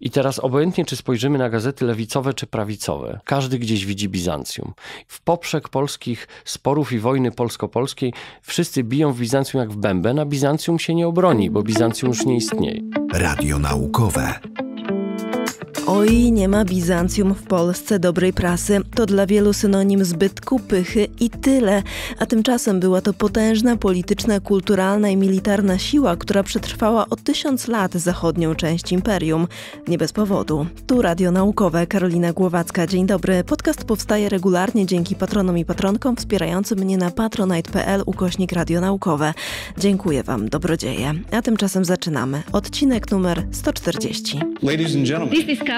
I teraz obojętnie, czy spojrzymy na gazety lewicowe czy prawicowe, każdy gdzieś widzi Bizancjum. W poprzek polskich sporów i wojny polsko-polskiej wszyscy biją w Bizancjum jak w bębę, a Bizancjum się nie obroni, bo Bizancjum już nie istnieje. Radio Naukowe Oj, nie ma Bizancjum w Polsce dobrej prasy. To dla wielu synonim zbytku, pychy i tyle. A tymczasem była to potężna polityczna, kulturalna i militarna siła, która przetrwała o tysiąc lat zachodnią część imperium. Nie bez powodu. Tu Radio Naukowe, Karolina Głowacka. Dzień dobry. Podcast powstaje regularnie dzięki patronom i patronkom wspierającym mnie na patronite.pl ukośnik Radio Naukowe. Dziękuję Wam, dobrodzieje. A tymczasem zaczynamy. Odcinek numer 140. Ladies and gentlemen.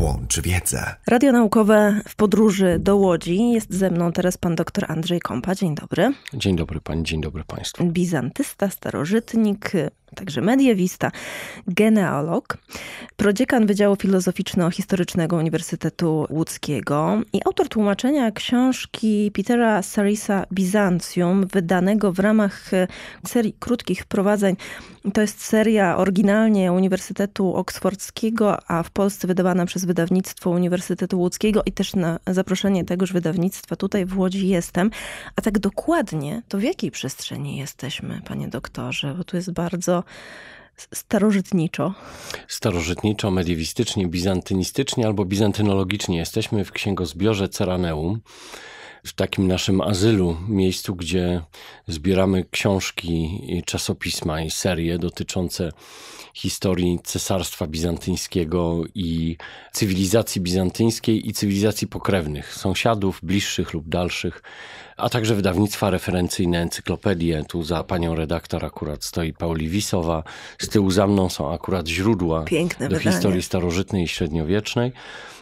Włącz wiedzę. Radio naukowe w podróży do Łodzi. Jest ze mną teraz pan dr Andrzej Kąpa. Dzień dobry. Dzień dobry pani, dzień dobry państwu. Bizantysta, starożytnik, także mediewista, genealog, prodziekan Wydziału Filozoficzno-Historycznego Uniwersytetu Łódzkiego i autor tłumaczenia książki Petera Sarisa Bizancjum, wydanego w ramach serii krótkich wprowadzeń to jest seria oryginalnie Uniwersytetu Oksfordzkiego, a w Polsce wydawana przez wydawnictwo Uniwersytetu Łódzkiego i też na zaproszenie tegoż wydawnictwa tutaj w Łodzi jestem. A tak dokładnie, to w jakiej przestrzeni jesteśmy, panie doktorze? Bo tu jest bardzo starożytniczo. Starożytniczo, mediewistycznie, bizantynistycznie albo bizantynologicznie jesteśmy w księgozbiorze Ceraneum w takim naszym azylu, miejscu, gdzie zbieramy książki, i czasopisma i serie dotyczące historii Cesarstwa Bizantyńskiego i cywilizacji bizantyńskiej i cywilizacji pokrewnych, sąsiadów, bliższych lub dalszych, a także wydawnictwa referencyjne, encyklopedie. Tu za panią redaktor akurat stoi Pauli Wisowa, z tyłu za mną są akurat źródła Piękne do wydanie. historii starożytnej i średniowiecznej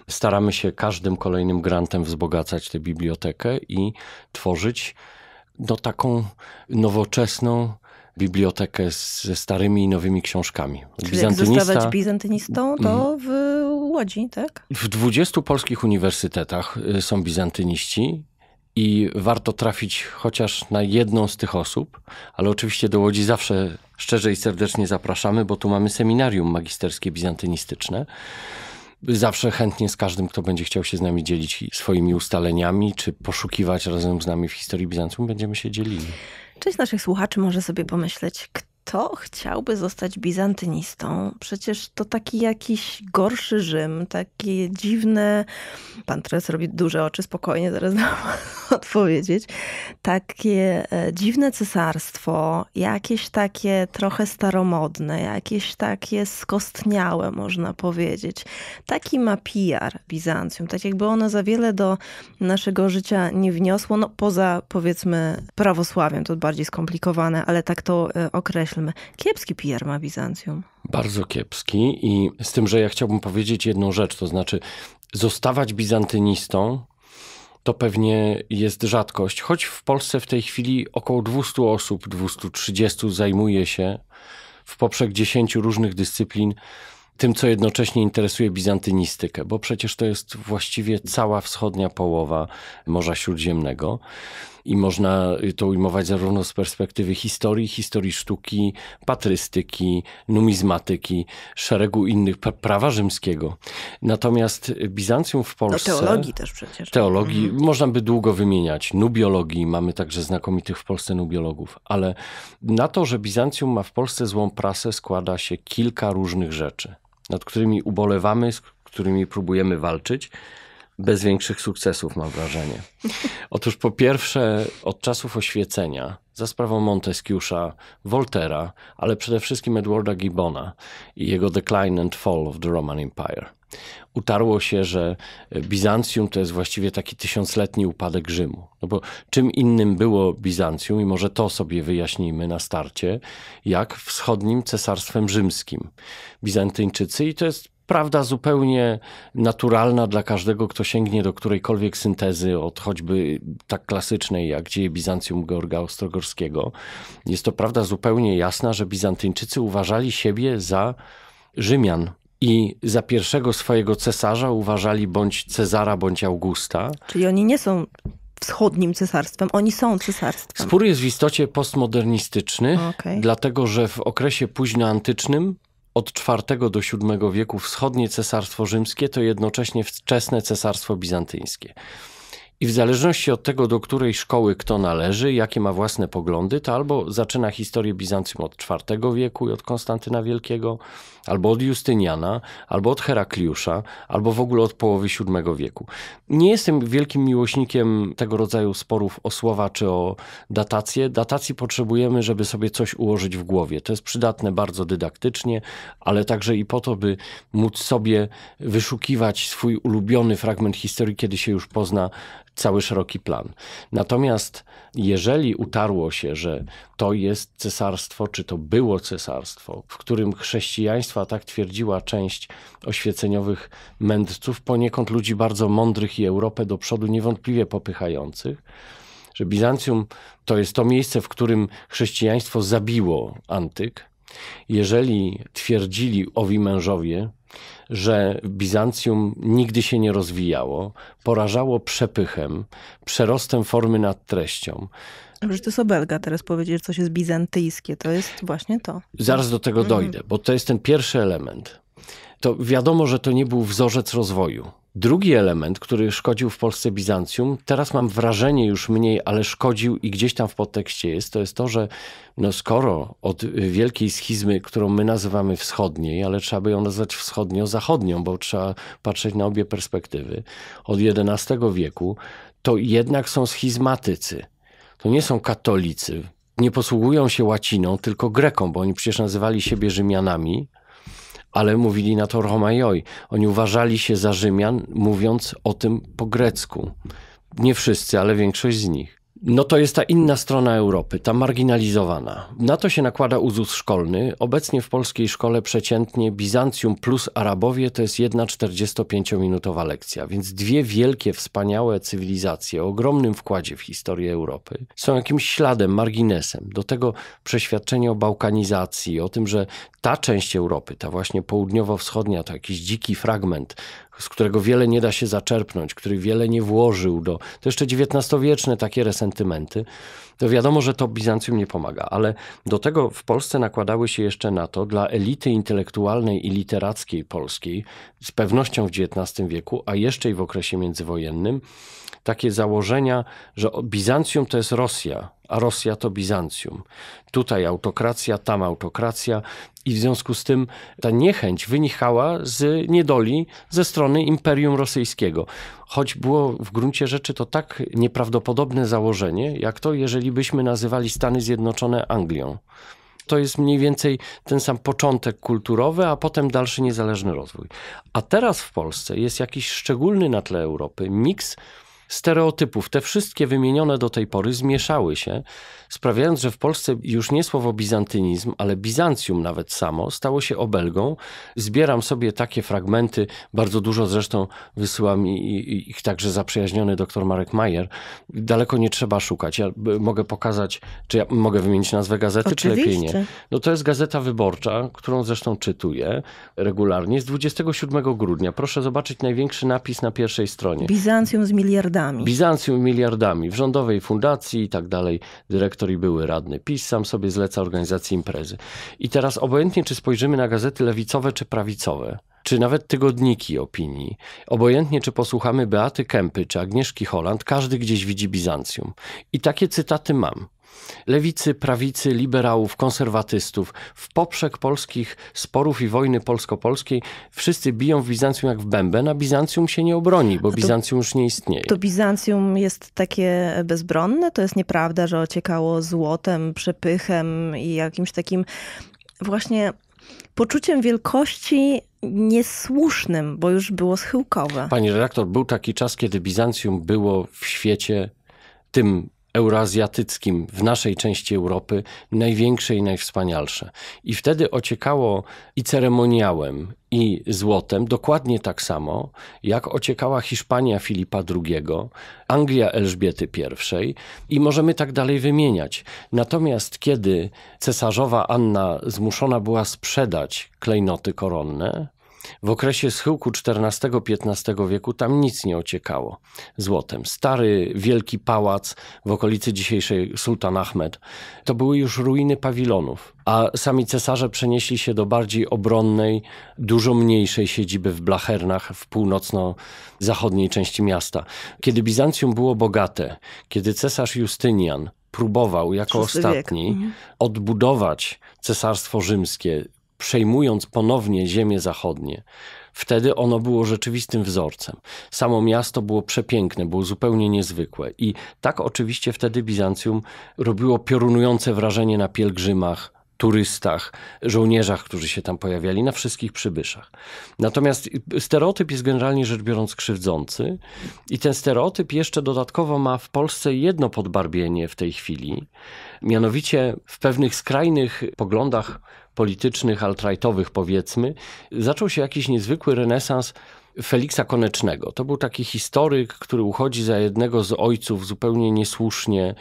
staramy się każdym kolejnym grantem wzbogacać tę bibliotekę i tworzyć no, taką nowoczesną bibliotekę ze starymi i nowymi książkami. Czyli Bizantynista, jak zostawać bizantynistą, to mhm. w Łodzi, tak? W 20 polskich uniwersytetach y, są bizantyniści i warto trafić chociaż na jedną z tych osób, ale oczywiście do Łodzi zawsze szczerze i serdecznie zapraszamy, bo tu mamy seminarium magisterskie bizantynistyczne. Zawsze chętnie z każdym, kto będzie chciał się z nami dzielić swoimi ustaleniami, czy poszukiwać razem z nami w historii Bizancjum, będziemy się dzielili. Część naszych słuchaczy może sobie pomyśleć, kto kto chciałby zostać bizantynistą? Przecież to taki jakiś gorszy Rzym, takie dziwne. Pan teraz robi duże oczy, spokojnie zaraz dam odpowiedzieć. Takie e, dziwne cesarstwo, jakieś takie trochę staromodne, jakieś takie skostniałe, można powiedzieć. Taki ma PR Bizancjum, tak jakby ono za wiele do naszego życia nie wniosło, no poza powiedzmy prawosławiem, to bardziej skomplikowane, ale tak to e, określa Kiepski PR ma Bizancjum. Bardzo kiepski i z tym, że ja chciałbym powiedzieć jedną rzecz, to znaczy zostawać bizantynistą to pewnie jest rzadkość, choć w Polsce w tej chwili około 200 osób, 230 zajmuje się w poprzek 10 różnych dyscyplin tym, co jednocześnie interesuje bizantynistykę, bo przecież to jest właściwie cała wschodnia połowa Morza Śródziemnego i można to ujmować zarówno z perspektywy historii, historii sztuki, patrystyki, numizmatyki, szeregu innych, prawa rzymskiego. Natomiast Bizancjum w no, Polsce... No teologii też przecież. Teologii, mhm. można by długo wymieniać. Nubiologii, mamy także znakomitych w Polsce nubiologów. Ale na to, że Bizancjum ma w Polsce złą prasę, składa się kilka różnych rzeczy, nad którymi ubolewamy, z którymi próbujemy walczyć bez większych sukcesów, mam wrażenie. Otóż po pierwsze, od czasów oświecenia, za sprawą Monteskiusza, Voltera, ale przede wszystkim Edwarda Gibbona i jego Decline and Fall of the Roman Empire. Utarło się, że e, Bizancjum to jest właściwie taki tysiącletni upadek Rzymu. No bo czym innym było Bizancjum, i może to sobie wyjaśnijmy na starcie, jak wschodnim cesarstwem rzymskim. Bizantyńczycy, i to jest prawda zupełnie naturalna dla każdego, kto sięgnie do którejkolwiek syntezy, od choćby tak klasycznej jak dzieje Bizancjum Georga Ostrogorskiego. Jest to prawda zupełnie jasna, że Bizantyńczycy uważali siebie za Rzymian, i za pierwszego swojego cesarza uważali bądź Cezara, bądź Augusta. Czyli oni nie są wschodnim cesarstwem, oni są cesarstwem. Spór jest w istocie postmodernistyczny, okay. dlatego że w okresie późnoantycznym od IV do VII wieku wschodnie Cesarstwo Rzymskie to jednocześnie wczesne Cesarstwo Bizantyńskie. I w zależności od tego, do której szkoły kto należy, jakie ma własne poglądy, to albo zaczyna historię Bizancjum od IV wieku i od Konstantyna Wielkiego, albo od Justyniana, albo od Herakliusza, albo w ogóle od połowy VII wieku. Nie jestem wielkim miłośnikiem tego rodzaju sporów o słowa czy o datację. Datacji potrzebujemy, żeby sobie coś ułożyć w głowie. To jest przydatne bardzo dydaktycznie, ale także i po to, by móc sobie wyszukiwać swój ulubiony fragment historii, kiedy się już pozna cały szeroki plan. Natomiast jeżeli utarło się, że to jest cesarstwo, czy to było cesarstwo, w którym chrześcijaństwa, tak twierdziła część oświeceniowych mędrców, poniekąd ludzi bardzo mądrych i Europę do przodu niewątpliwie popychających, że Bizancjum to jest to miejsce, w którym chrześcijaństwo zabiło antyk, jeżeli twierdzili owi mężowie, że Bizancjum nigdy się nie rozwijało, porażało przepychem, przerostem formy nad treścią, że to jest obelga teraz powiedzieć, że coś jest bizantyjskie. To jest właśnie to. Zaraz do tego mhm. dojdę, bo to jest ten pierwszy element. To wiadomo, że to nie był wzorzec rozwoju. Drugi element, który szkodził w Polsce Bizancjum, teraz mam wrażenie już mniej, ale szkodził i gdzieś tam w podtekście jest, to jest to, że no skoro od wielkiej schizmy, którą my nazywamy wschodniej, ale trzeba by ją nazwać wschodnio-zachodnią, bo trzeba patrzeć na obie perspektywy, od XI wieku, to jednak są schizmatycy. To nie są katolicy, nie posługują się łaciną, tylko greką, bo oni przecież nazywali siebie Rzymianami, ale mówili na to Romajoj. Oni uważali się za Rzymian, mówiąc o tym po grecku. Nie wszyscy, ale większość z nich no to jest ta inna strona Europy, ta marginalizowana. Na to się nakłada uzus szkolny. Obecnie w polskiej szkole przeciętnie Bizancjum plus Arabowie to jest jedna 45-minutowa lekcja, więc dwie wielkie, wspaniałe cywilizacje o ogromnym wkładzie w historię Europy są jakimś śladem, marginesem. Do tego przeświadczenie o bałkanizacji, o tym, że ta część Europy, ta właśnie południowo-wschodnia, to jakiś dziki fragment z którego wiele nie da się zaczerpnąć, który wiele nie włożył do. To jeszcze XIX-wieczne takie resentymenty. To wiadomo, że to Bizancjum nie pomaga, ale do tego w Polsce nakładały się jeszcze na to dla elity intelektualnej i literackiej polskiej, z pewnością w XIX wieku, a jeszcze i w okresie międzywojennym, takie założenia, że Bizancjum to jest Rosja, a Rosja to Bizancjum. Tutaj autokracja, tam autokracja i w związku z tym ta niechęć wynikała z niedoli ze strony Imperium Rosyjskiego. Choć było w gruncie rzeczy to tak nieprawdopodobne założenie, jak to, jeżeli byśmy nazywali Stany Zjednoczone Anglią. To jest mniej więcej ten sam początek kulturowy, a potem dalszy niezależny rozwój. A teraz w Polsce jest jakiś szczególny na tle Europy miks stereotypów, te wszystkie wymienione do tej pory zmieszały się, sprawiając, że w Polsce już nie słowo bizantynizm, ale Bizancjum nawet samo stało się obelgą. Zbieram sobie takie fragmenty, bardzo dużo zresztą wysyła mi ich także zaprzyjaźniony dr Marek Majer. Daleko nie trzeba szukać. Ja mogę pokazać, czy ja mogę wymienić nazwę gazety, Oczywiście. czy lepiej nie. No to jest Gazeta Wyborcza, którą zresztą czytuję regularnie z 27 grudnia. Proszę zobaczyć największy napis na pierwszej stronie. Bizancjum z miliardami miliardami. Bizancjum miliardami, w rządowej fundacji i tak dalej. Dyrektor i były radny PiS sam sobie zleca organizację imprezy. I teraz obojętnie, czy spojrzymy na gazety lewicowe czy prawicowe, czy nawet tygodniki opinii. Obojętnie czy posłuchamy Beaty Kępy czy Agnieszki Holland, każdy gdzieś widzi Bizancjum. I takie cytaty mam. Lewicy, prawicy, liberałów, konserwatystów, w poprzek polskich sporów i wojny polsko-polskiej wszyscy biją w Bizancjum jak w bęben, a Bizancjum się nie obroni, bo no to, Bizancjum już nie istnieje. To Bizancjum jest takie bezbronne? To jest nieprawda, że ociekało złotem, przepychem i jakimś takim właśnie poczuciem wielkości niesłusznym, bo już było schyłkowe. Pani redaktor, był taki czas, kiedy Bizancjum było w świecie tym euroazjatyckim w naszej części Europy największe i najwspanialsze. I wtedy ociekało i ceremoniałem, i złotem dokładnie tak samo, jak ociekała Hiszpania Filipa II, Anglia Elżbiety I i możemy tak dalej wymieniać. Natomiast kiedy cesarzowa Anna zmuszona była sprzedać klejnoty koronne, w okresie schyłku XIV-XV wieku tam nic nie ociekało złotem. Stary wielki pałac w okolicy dzisiejszej Sultan Ahmed to były już ruiny pawilonów, a sami cesarze przenieśli się do bardziej obronnej, dużo mniejszej siedziby w Blachernach w północno-zachodniej części miasta. Kiedy Bizancjum było bogate, kiedy cesarz Justynian próbował jako ostatni mhm. odbudować cesarstwo rzymskie przejmując ponownie ziemie zachodnie, wtedy ono było rzeczywistym wzorcem. Samo miasto było przepiękne, było zupełnie niezwykłe. I tak oczywiście wtedy Bizancjum robiło piorunujące wrażenie na pielgrzymach turystach, żołnierzach, którzy się tam pojawiali, na wszystkich przybyszach. Natomiast stereotyp jest generalnie rzecz biorąc krzywdzący i ten stereotyp jeszcze dodatkowo ma w Polsce jedno podbarbienie w tej chwili, mianowicie w pewnych skrajnych poglądach politycznych, altrajtowych powiedzmy, zaczął się jakiś niezwykły renesans Feliksa Konecznego. To był taki historyk, który uchodzi za jednego z ojców zupełnie niesłusznie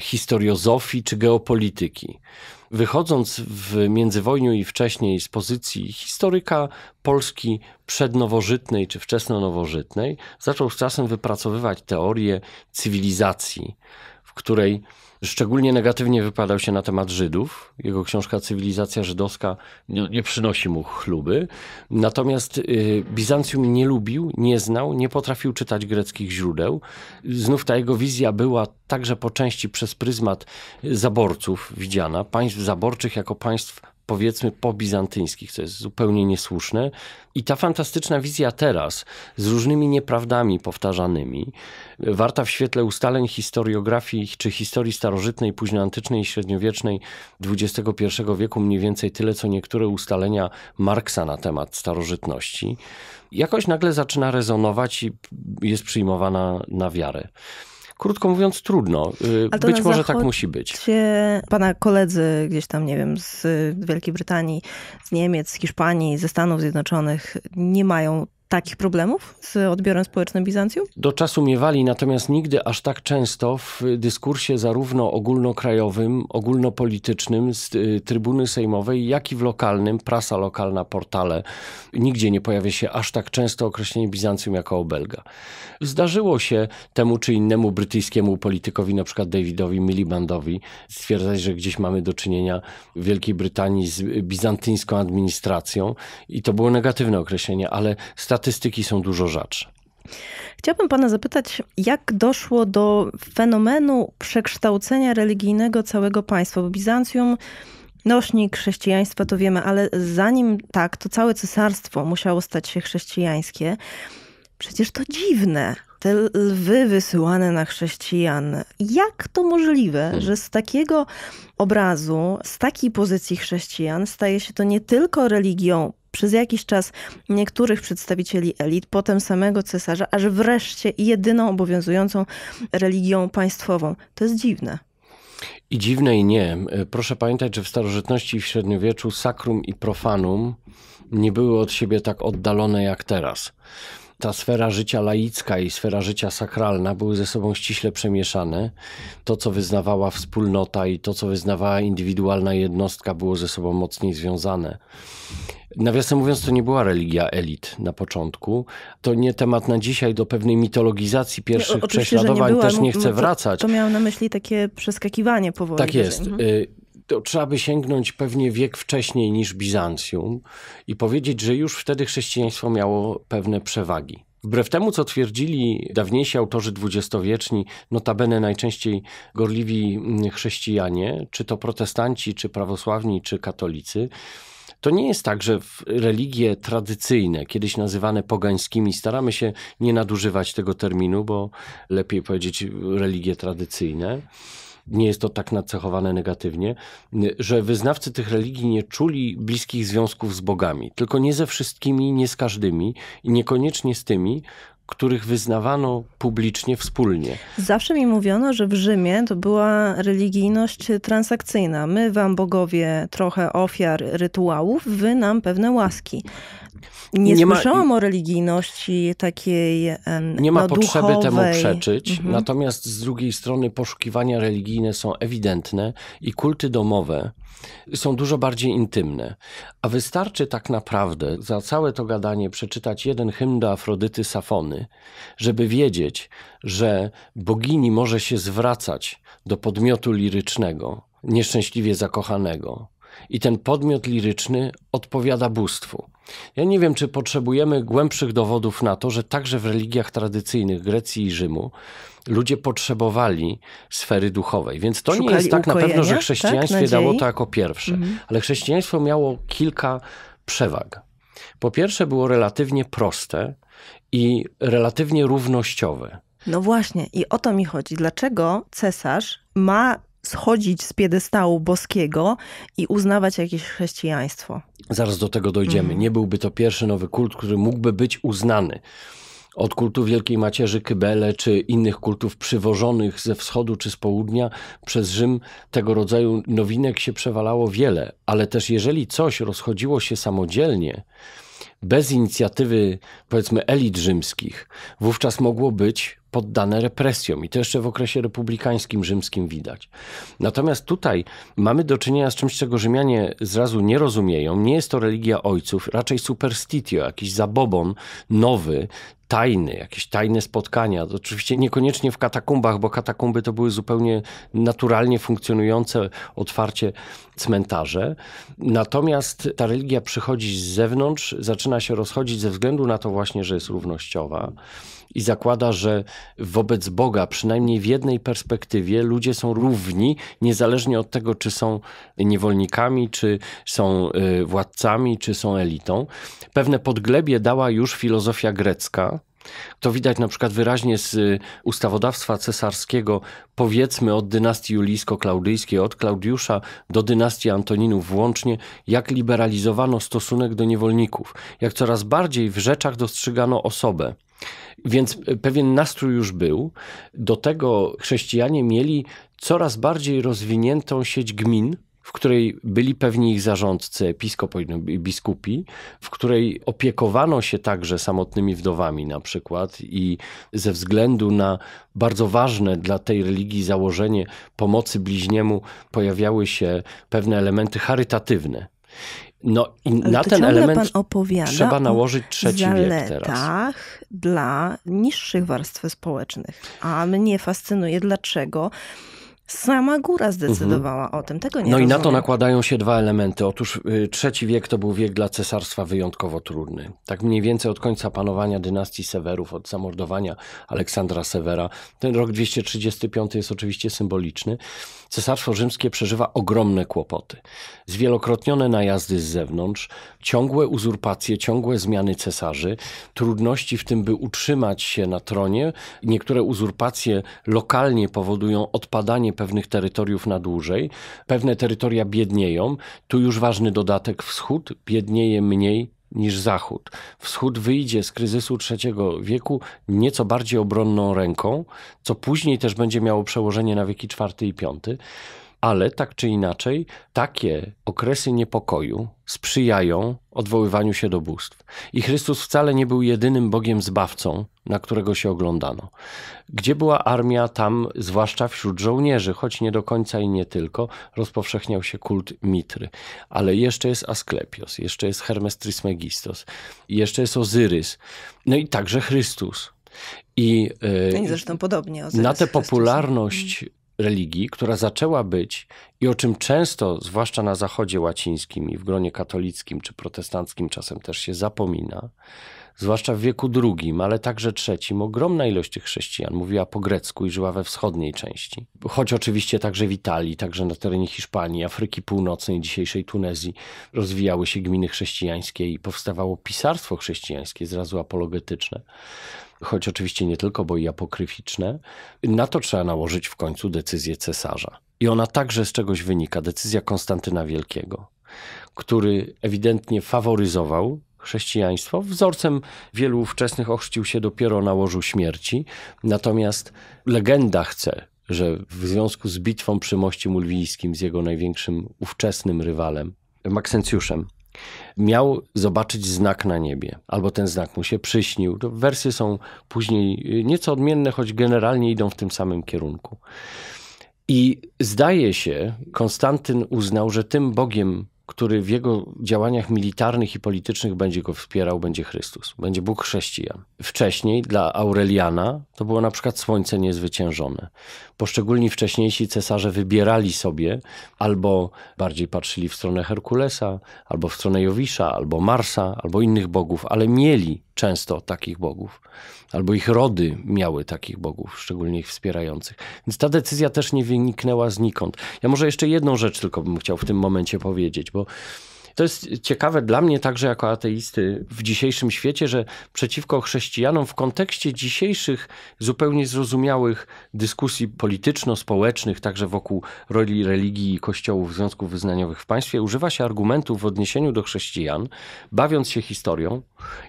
historiozofii czy geopolityki. Wychodząc w międzywojniu i wcześniej z pozycji historyka Polski przednowożytnej czy wczesnonowożytnej, zaczął z czasem wypracowywać teorię cywilizacji, w której Szczególnie negatywnie wypadał się na temat Żydów. Jego książka Cywilizacja Żydowska nie, nie przynosi mu chluby. Natomiast y, Bizancjum nie lubił, nie znał, nie potrafił czytać greckich źródeł. Znów ta jego wizja była także po części przez pryzmat zaborców widziana, państw zaborczych jako państw powiedzmy pobizantyńskich, co jest zupełnie niesłuszne. I ta fantastyczna wizja teraz z różnymi nieprawdami powtarzanymi, warta w świetle ustaleń historiografii czy historii starożytnej, późnoantycznej i średniowiecznej XXI wieku mniej więcej tyle, co niektóre ustalenia Marksa na temat starożytności, jakoś nagle zaczyna rezonować i jest przyjmowana na wiarę krótko mówiąc, trudno. Y, być może tak musi być. Pana koledzy gdzieś tam, nie wiem, z Wielkiej Brytanii, z Niemiec, z Hiszpanii, ze Stanów Zjednoczonych nie mają takich problemów z odbiorem społecznym Bizancjum? Do czasu miewali, natomiast nigdy aż tak często w dyskursie zarówno ogólnokrajowym, ogólnopolitycznym z y, trybuny sejmowej, jak i w lokalnym, prasa lokalna, portale, nigdzie nie pojawia się aż tak często określenie Bizancjum jako obelga. Zdarzyło się temu czy innemu brytyjskiemu politykowi, na przykład Davidowi Milibandowi, stwierdzać, że gdzieś mamy do czynienia w Wielkiej Brytanii z bizantyńską administracją i to było negatywne określenie, ale statystyki są dużo rzadsze. Chciałabym Pana zapytać, jak doszło do fenomenu przekształcenia religijnego całego państwa? Bo Bizancjum, nośnik chrześcijaństwa to wiemy, ale zanim tak, to całe cesarstwo musiało stać się chrześcijańskie. Przecież to dziwne, te lwy wysyłane na chrześcijan. Jak to możliwe, hmm. że z takiego obrazu, z takiej pozycji chrześcijan staje się to nie tylko religią przez jakiś czas niektórych przedstawicieli elit, potem samego cesarza, aż wreszcie jedyną obowiązującą religią państwową. To jest dziwne. I dziwne i nie. Proszę pamiętać, że w starożytności i w średniowieczu sakrum i profanum nie były od siebie tak oddalone jak teraz. Ta sfera życia laicka i sfera życia sakralna były ze sobą ściśle przemieszane. To, co wyznawała wspólnota i to, co wyznawała indywidualna jednostka, było ze sobą mocniej związane. Nawiasem mówiąc, to nie była religia elit na początku. To nie temat na dzisiaj do pewnej mitologizacji pierwszych nie, prześladowań. Nie była, Też nie no, chcę wracać. To, miałem na myśli takie przeskakiwanie powoli. Tak jest. Y, to trzeba by sięgnąć pewnie wiek wcześniej niż Bizancjum i powiedzieć, że już wtedy chrześcijaństwo miało pewne przewagi. Wbrew temu, co twierdzili dawniejsi autorzy dwudziestowieczni, notabene najczęściej gorliwi mm, chrześcijanie, czy to protestanci, czy prawosławni, czy katolicy, to nie jest tak, że religie tradycyjne, kiedyś nazywane pogańskimi, staramy się nie nadużywać tego terminu, bo lepiej powiedzieć religie tradycyjne nie jest to tak nacechowane negatywnie, że wyznawcy tych religii nie czuli bliskich związków z bogami, tylko nie ze wszystkimi, nie z każdymi i niekoniecznie z tymi, których wyznawano publicznie, wspólnie. Zawsze mi mówiono, że w Rzymie to była religijność transakcyjna. My wam, bogowie, trochę ofiar rytuałów, wy nam pewne łaski. Nie, nie słyszałam ma, o religijności takiej Nie ma no, potrzeby duchowej. temu przeczyć, mhm. natomiast z drugiej strony poszukiwania religijne są ewidentne i kulty domowe są dużo bardziej intymne. A wystarczy tak naprawdę za całe to gadanie przeczytać jeden hymn do Afrodyty Safony, żeby wiedzieć, że bogini może się zwracać do podmiotu lirycznego, nieszczęśliwie zakochanego, i ten podmiot liryczny odpowiada bóstwu. Ja nie wiem, czy potrzebujemy głębszych dowodów na to, że także w religiach tradycyjnych Grecji i Rzymu ludzie potrzebowali sfery duchowej. Więc to Szukali nie jest tak na pewno, że tak? chrześcijaństwo tak, dało to jako pierwsze. Mhm. Ale chrześcijaństwo miało kilka przewag. Po pierwsze, było relatywnie proste i relatywnie równościowe. No właśnie, i o to mi chodzi. Dlaczego cesarz ma schodzić z piedestału boskiego i uznawać jakieś chrześcijaństwo. Zaraz do tego dojdziemy. Mm. Nie byłby to pierwszy nowy kult, który mógłby być uznany. Od kultu Wielkiej Macierzy Kybele czy innych kultów przywożonych ze wschodu czy z południa przez Rzym tego rodzaju nowinek się przewalało wiele, ale też jeżeli coś rozchodziło się samodzielnie, bez inicjatywy powiedzmy elit rzymskich, wówczas mogło być poddane represjom i to jeszcze w okresie republikańskim rzymskim widać. Natomiast tutaj mamy do czynienia z czymś, czego Rzymianie zrazu nie rozumieją. Nie jest to religia ojców, raczej superstitio, jakiś zabobon nowy, tajny, jakieś tajne spotkania. oczywiście niekoniecznie w katakumbach, bo katakumby to były zupełnie naturalnie funkcjonujące otwarcie cmentarze. Natomiast ta religia przychodzi z zewnątrz, zaczyna się rozchodzić ze względu na to właśnie, że jest równościowa i zakłada, że wobec Boga, przynajmniej w jednej perspektywie, ludzie są równi, niezależnie od tego, czy są niewolnikami, czy są y, władcami, czy są elitą. Pewne podglebie dała już filozofia grecka, to widać na przykład wyraźnie z y, ustawodawstwa cesarskiego, powiedzmy od dynastii julijsko-klaudyjskiej, od Klaudiusza do dynastii Antoninów włącznie, jak liberalizowano stosunek do niewolników, jak coraz bardziej w rzeczach dostrzegano osobę. Więc y, pewien nastrój już był. Do tego chrześcijanie mieli coraz bardziej rozwiniętą sieć gmin, w której byli pewni ich zarządcy, episkopi i biskupi, w której opiekowano się także samotnymi wdowami na przykład i ze względu na bardzo ważne dla tej religii założenie pomocy bliźniemu pojawiały się pewne elementy charytatywne. No i Ale na ten element trzeba nałożyć trzeci wiek teraz. dla niższych warstw społecznych. A mnie fascynuje dlaczego Sama góra zdecydowała mhm. o tym, tego nie No rozumiem. i na to nakładają się dwa elementy. Otóż y, trzeci wiek to był wiek dla cesarstwa wyjątkowo trudny. Tak mniej więcej od końca panowania dynastii Sewerów, od zamordowania Aleksandra Sewera. Ten rok 235 jest oczywiście symboliczny. Cesarstwo rzymskie przeżywa ogromne kłopoty. Zwielokrotnione najazdy z zewnątrz, ciągłe uzurpacje, ciągłe zmiany cesarzy, trudności w tym, by utrzymać się na tronie. Niektóre uzurpacje lokalnie powodują odpadanie pewnych terytoriów na dłużej. Pewne terytoria biednieją. Tu już ważny dodatek wschód biednieje mniej niż Zachód. Wschód wyjdzie z kryzysu III wieku nieco bardziej obronną ręką, co później też będzie miało przełożenie na wieki IV i V ale tak czy inaczej, takie okresy niepokoju sprzyjają odwoływaniu się do bóstw. I Chrystus wcale nie był jedynym Bogiem zbawcą, na którego się oglądano. Gdzie była armia, tam, zwłaszcza wśród żołnierzy, choć nie do końca i nie tylko, rozpowszechniał się kult Mitry. Ale jeszcze jest Asklepios, jeszcze jest Hermes Trismegistos, jeszcze jest Ozyrys, no i także Chrystus. I, yy, zresztą podobnie. Ozyrys, na tę popularność mhm religii, która zaczęła być i o czym często, zwłaszcza na Zachodzie Łacińskim i w gronie katolickim czy protestanckim czasem też się zapomina, zwłaszcza w wieku II, ale także III, ogromna ilość tych chrześcijan mówiła po grecku i żyła we wschodniej części. Choć oczywiście także w Italii, także na terenie Hiszpanii, Afryki Północnej, dzisiejszej Tunezji rozwijały się gminy chrześcijańskie i powstawało pisarstwo chrześcijańskie, zrazu apologetyczne choć oczywiście nie tylko, bo i apokryficzne, na to trzeba nałożyć w końcu decyzję cesarza. I ona także z czegoś wynika, decyzja Konstantyna Wielkiego, który ewidentnie faworyzował chrześcijaństwo. Wzorcem wielu ówczesnych ochrzcił się dopiero na łożu śmierci, natomiast legenda chce, że w związku z bitwą przy Moście Mulwijskim z jego największym ówczesnym rywalem, Maksencjuszem, miał zobaczyć znak na niebie, albo ten znak mu się przyśnił. Wersje są później y, nieco odmienne, choć generalnie idą w tym samym kierunku. I zdaje się, Konstantyn uznał, że tym Bogiem, który w jego działaniach militarnych i politycznych będzie go wspierał, będzie Chrystus, będzie Bóg chrześcijan wcześniej dla Aureliana to było na przykład słońce niezwyciężone. Poszczególni wcześniejsi cesarze wybierali sobie albo bardziej patrzyli w stronę Herkulesa, albo w stronę Jowisza, albo Marsa, albo innych bogów, ale mieli często takich bogów, albo ich rody miały takich bogów, szczególnie ich wspierających. Więc ta decyzja też nie wyniknęła znikąd. Ja może jeszcze jedną rzecz tylko bym chciał w tym momencie powiedzieć, bo to jest ciekawe dla mnie także jako ateisty w dzisiejszym świecie, że przeciwko chrześcijanom w kontekście dzisiejszych zupełnie zrozumiałych dyskusji polityczno-społecznych, także wokół roli religii i kościołów, związków wyznaniowych w państwie, używa się argumentów w odniesieniu do chrześcijan, bawiąc się historią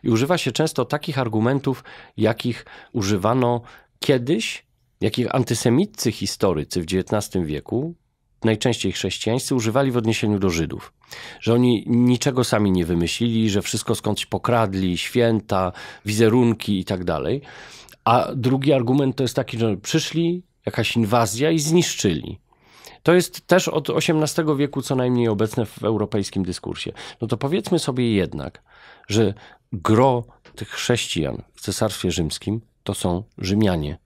i używa się często takich argumentów, jakich używano kiedyś, jakich antysemiccy historycy w XIX wieku najczęściej chrześcijańscy, używali w odniesieniu do Żydów. Że oni niczego sami nie wymyślili, że wszystko skądś pokradli, święta, wizerunki i tak dalej. A drugi argument to jest taki, że przyszli, jakaś inwazja i zniszczyli. To jest też od XVIII wieku co najmniej obecne w europejskim dyskursie. No to powiedzmy sobie jednak, że gro tych chrześcijan w Cesarstwie Rzymskim to są Rzymianie.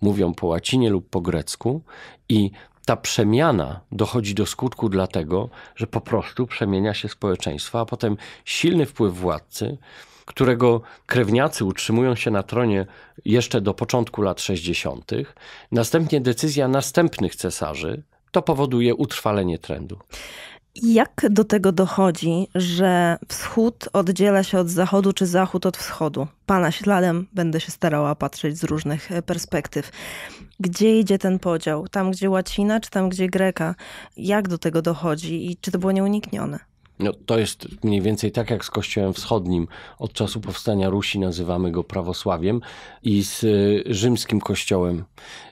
Mówią po łacinie lub po grecku i ta przemiana dochodzi do skutku dlatego, że po prostu przemienia się społeczeństwo, a potem silny wpływ władcy, którego krewniacy utrzymują się na tronie jeszcze do początku lat 60., następnie decyzja następnych cesarzy, to powoduje utrwalenie trendu. Jak do tego dochodzi, że wschód oddziela się od zachodu, czy zachód od wschodu? Pana śladem będę się starała patrzeć z różnych e, perspektyw. Gdzie idzie ten podział? Tam, gdzie łacina, czy tam, gdzie greka? Jak do tego dochodzi i czy to było nieuniknione? No, to jest mniej więcej tak jak z Kościołem Wschodnim. Od czasu powstania Rusi nazywamy go prawosławiem i z y, rzymskim kościołem.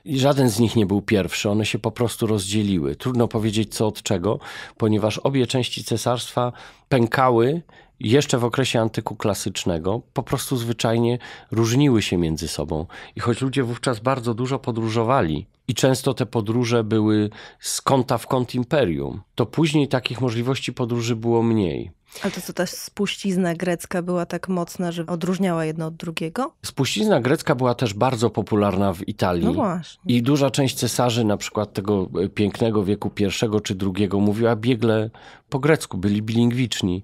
żaden z nich nie był pierwszy, one się po prostu rozdzieliły. Trudno powiedzieć co od czego, ponieważ obie części cesarstwa pękały jeszcze w okresie antyku klasycznego po prostu zwyczajnie różniły się między sobą. I choć ludzie wówczas bardzo dużo podróżowali i często te podróże były z kąta w kąt imperium, to później takich możliwości podróży było mniej. Ale to co, ta spuścizna grecka była tak mocna, że odróżniała jedno od drugiego? Spuścizna grecka była też bardzo popularna w Italii. No właśnie. I duża część cesarzy, na przykład tego e, pięknego wieku I czy II, mówiła biegle po grecku, byli bilingwiczni.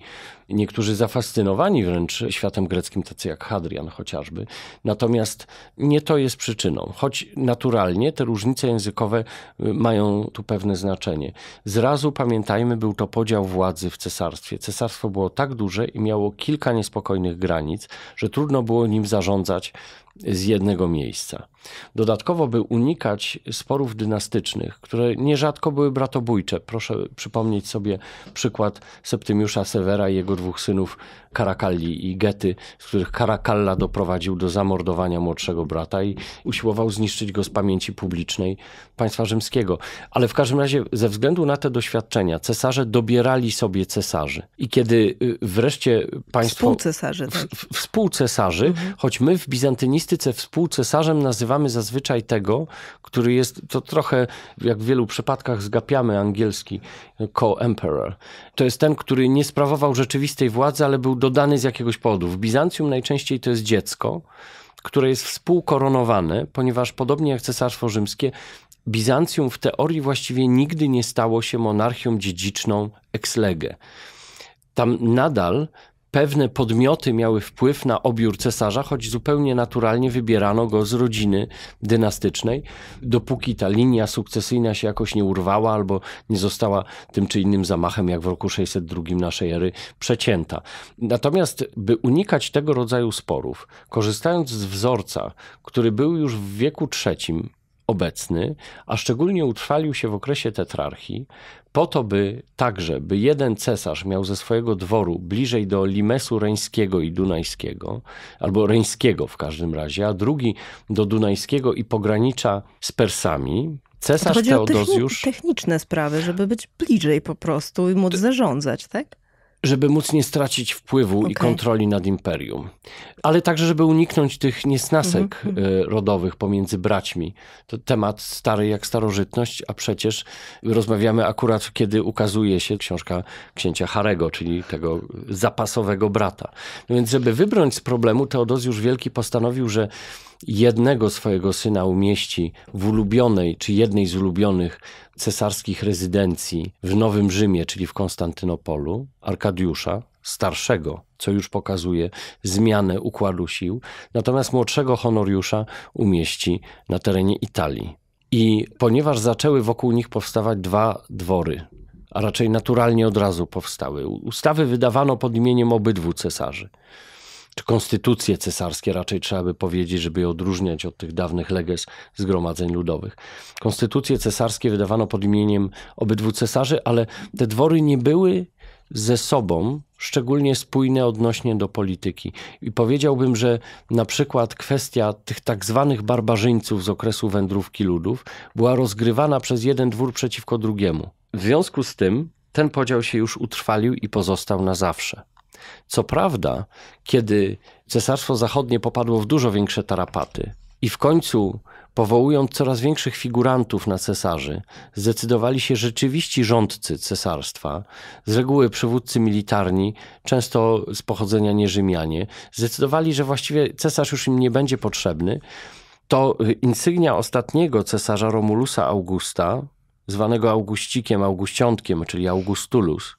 Niektórzy zafascynowani wręcz światem greckim, tacy jak Hadrian chociażby. Natomiast nie to jest przyczyną, choć naturalnie te różnice językowe y, mają tu pewne znaczenie. Zrazu pamiętajmy, był to podział władzy w cesarstwie. Cesarstwo państwo było tak duże i miało kilka niespokojnych granic, że trudno było nim zarządzać z jednego miejsca. Dodatkowo, by unikać sporów dynastycznych, które nierzadko były bratobójcze, proszę przypomnieć sobie przykład Septymiusza Severa i jego dwóch synów Karakalli i Gety, z których Karakalla doprowadził do zamordowania młodszego brata i usiłował zniszczyć go z pamięci publicznej państwa rzymskiego. Ale w każdym razie, ze względu na te doświadczenia, cesarze dobierali sobie cesarzy. I kiedy y, wreszcie państwo. Współcesarzy, tak. W, współcesarzy, mhm. choć my w Bizantynie mistyce współcesarzem nazywamy zazwyczaj tego, który jest, to trochę jak w wielu przypadkach zgapiamy angielski, co-emperor. To jest ten, który nie sprawował rzeczywistej władzy, ale był dodany z jakiegoś powodu. W Bizancjum najczęściej to jest dziecko, które jest współkoronowane, ponieważ podobnie jak cesarstwo rzymskie, Bizancjum w teorii właściwie nigdy nie stało się monarchią dziedziczną ex lege. Tam nadal pewne podmioty miały wpływ na obiór cesarza, choć zupełnie naturalnie wybierano go z rodziny dynastycznej. Dopóki ta linia sukcesyjna się jakoś nie urwała albo nie została tym czy innym zamachem, jak w roku 602 naszej ery, przecięta. Natomiast, by unikać tego rodzaju sporów, korzystając z wzorca, który był już w wieku III, obecny, a szczególnie utrwalił się w okresie tetrarchii, po to, by także, by jeden cesarz miał ze swojego dworu bliżej do Limesu Reńskiego i Dunajskiego, albo Reńskiego w każdym razie, a drugi do Dunajskiego i pogranicza z Persami, Cesarz to Teodozjusz. O techni- techniczne sprawy, żeby być bliżej po prostu i móc zarządzać, tak? żeby móc nie stracić wpływu okay. i kontroli nad imperium. Ale także, żeby uniknąć tych niesnasek mm -hmm. rodowych pomiędzy braćmi. To temat stary jak starożytność, a przecież rozmawiamy akurat, kiedy ukazuje się książka księcia Harego, czyli tego zapasowego brata. No więc, żeby wybrnąć z problemu, Teodozjusz Wielki postanowił, że jednego swojego syna umieści w ulubionej, czy jednej z ulubionych cesarskich rezydencji w Nowym Rzymie, czyli w Konstantynopolu, Arkadiusza, starszego, co już pokazuje zmianę układu sił, natomiast młodszego Honoriusza umieści na terenie Italii. I ponieważ zaczęły wokół nich powstawać dwa dwory, a raczej naturalnie od razu powstały, ustawy wydawano pod imieniem obydwu cesarzy czy konstytucje cesarskie raczej trzeba by powiedzieć, żeby je odróżniać od tych dawnych leges zgromadzeń ludowych. Konstytucje cesarskie wydawano pod imieniem obydwu cesarzy, ale te dwory nie były ze sobą szczególnie spójne odnośnie do polityki. I powiedziałbym, że na przykład kwestia tych tak zwanych barbarzyńców z okresu wędrówki ludów była rozgrywana przez jeden dwór przeciwko drugiemu. W związku z tym ten podział się już utrwalił i pozostał na zawsze. Co prawda, kiedy Cesarstwo Zachodnie popadło w dużo większe tarapaty i w końcu powołując coraz większych figurantów na cesarzy, zdecydowali się rzeczywiści rządcy cesarstwa, z reguły przywódcy militarni, często z pochodzenia nieżymianie, zdecydowali, że właściwie cesarz już im nie będzie potrzebny, to insygnia ostatniego cesarza Romulusa Augusta, zwanego Augustikiem, Augustiątkiem, czyli Augustulus,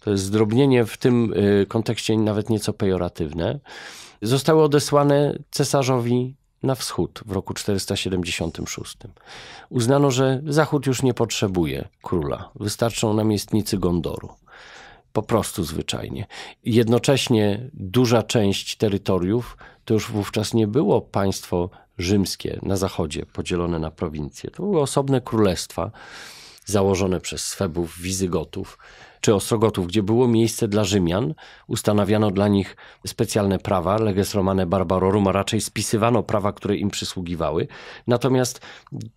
to jest zdrobnienie w tym y, kontekście nawet nieco pejoratywne, zostały odesłane cesarzowi na wschód w roku 476. Uznano, że Zachód już nie potrzebuje króla, wystarczą namiestnicy Gondoru. Po prostu zwyczajnie. Jednocześnie duża część terytoriów to już wówczas nie było państwo rzymskie na zachodzie podzielone na prowincje. To były osobne królestwa założone przez Swebów, Wizygotów czy Ostrogotów, gdzie było miejsce dla Rzymian, ustanawiano dla nich specjalne prawa, leges romane barbarorum, a raczej spisywano prawa, które im przysługiwały. Natomiast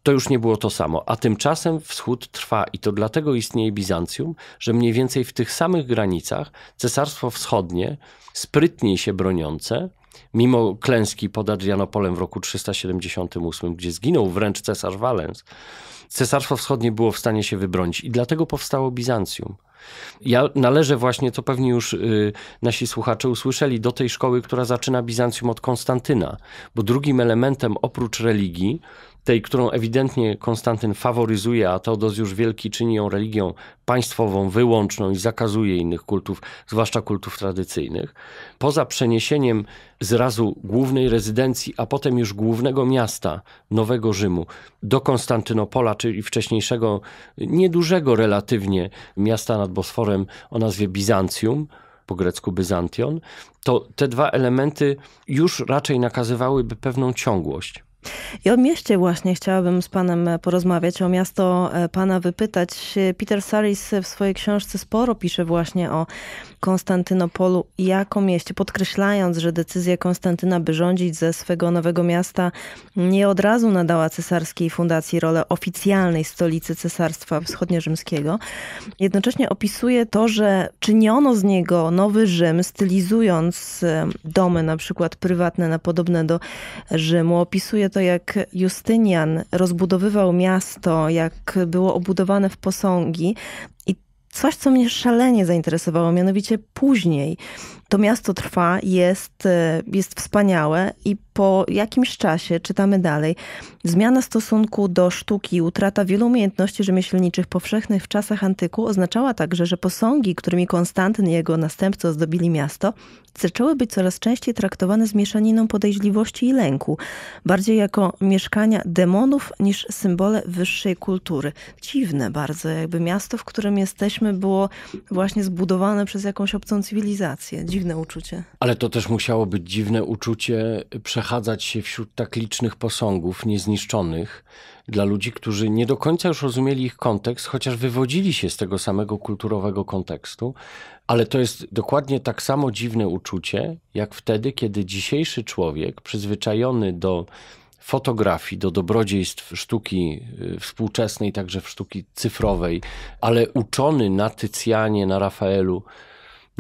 to już nie było to samo. A tymczasem wschód trwa i to dlatego istnieje Bizancjum, że mniej więcej w tych samych granicach Cesarstwo Wschodnie, sprytniej się broniące, mimo klęski pod Adrianopolem w roku 378, gdzie zginął wręcz cesarz Walens, Cesarstwo Wschodnie było w stanie się wybronić i dlatego powstało Bizancjum. Ja należę właśnie, co pewnie już y, nasi słuchacze usłyszeli, do tej szkoły, która zaczyna Bizancjum od Konstantyna, bo drugim elementem oprócz religii tej, którą ewidentnie Konstantyn faworyzuje, a Teodozjusz Wielki czyni ją religią państwową, wyłączną i zakazuje innych kultów, zwłaszcza kultów tradycyjnych. Poza przeniesieniem zrazu głównej rezydencji, a potem już głównego miasta Nowego Rzymu do Konstantynopola, czyli wcześniejszego, niedużego relatywnie miasta nad Bosforem o nazwie Bizancjum, po grecku Byzantion, to te dwa elementy już raczej nakazywałyby pewną ciągłość. I o mieście właśnie chciałabym z panem porozmawiać, o miasto e, pana wypytać. Peter Saris w swojej książce sporo pisze właśnie o Konstantynopolu jako mieście, podkreślając, że decyzja Konstantyna, by rządzić ze swego nowego miasta, nie od razu nadała cesarskiej fundacji rolę oficjalnej stolicy Cesarstwa rzymskiego Jednocześnie opisuje to, że czyniono z niego nowy Rzym, stylizując domy na przykład prywatne na podobne do Rzymu. Opisuje to, jak Justynian rozbudowywał miasto, jak było obudowane w posągi. I coś, co mnie szalenie zainteresowało, mianowicie później. To miasto trwa, jest, e, jest wspaniałe i po jakimś czasie czytamy dalej. Zmiana stosunku do sztuki, utrata wielu umiejętności rzemieślniczych powszechnych w czasach antyku oznaczała także, że posągi, którymi Konstantyn i jego następcy ozdobili miasto, zaczęły być coraz częściej traktowane z mieszaniną podejrzliwości i lęku, bardziej jako mieszkania demonów niż symbole wyższej kultury. Dziwne bardzo, jakby miasto, w którym jesteśmy, było właśnie zbudowane przez jakąś obcą cywilizację. Dziwne dziwne uczucie. Ale to też musiało być dziwne uczucie przechadzać się wśród tak licznych posągów niezniszczonych dla ludzi, którzy nie do końca już rozumieli ich kontekst, chociaż wywodzili się z tego samego kulturowego kontekstu. Ale to jest dokładnie tak samo dziwne uczucie, jak wtedy, kiedy dzisiejszy człowiek przyzwyczajony do fotografii, do dobrodziejstw sztuki y, współczesnej, także w sztuki cyfrowej, ale uczony na Tycjanie, na Rafaelu,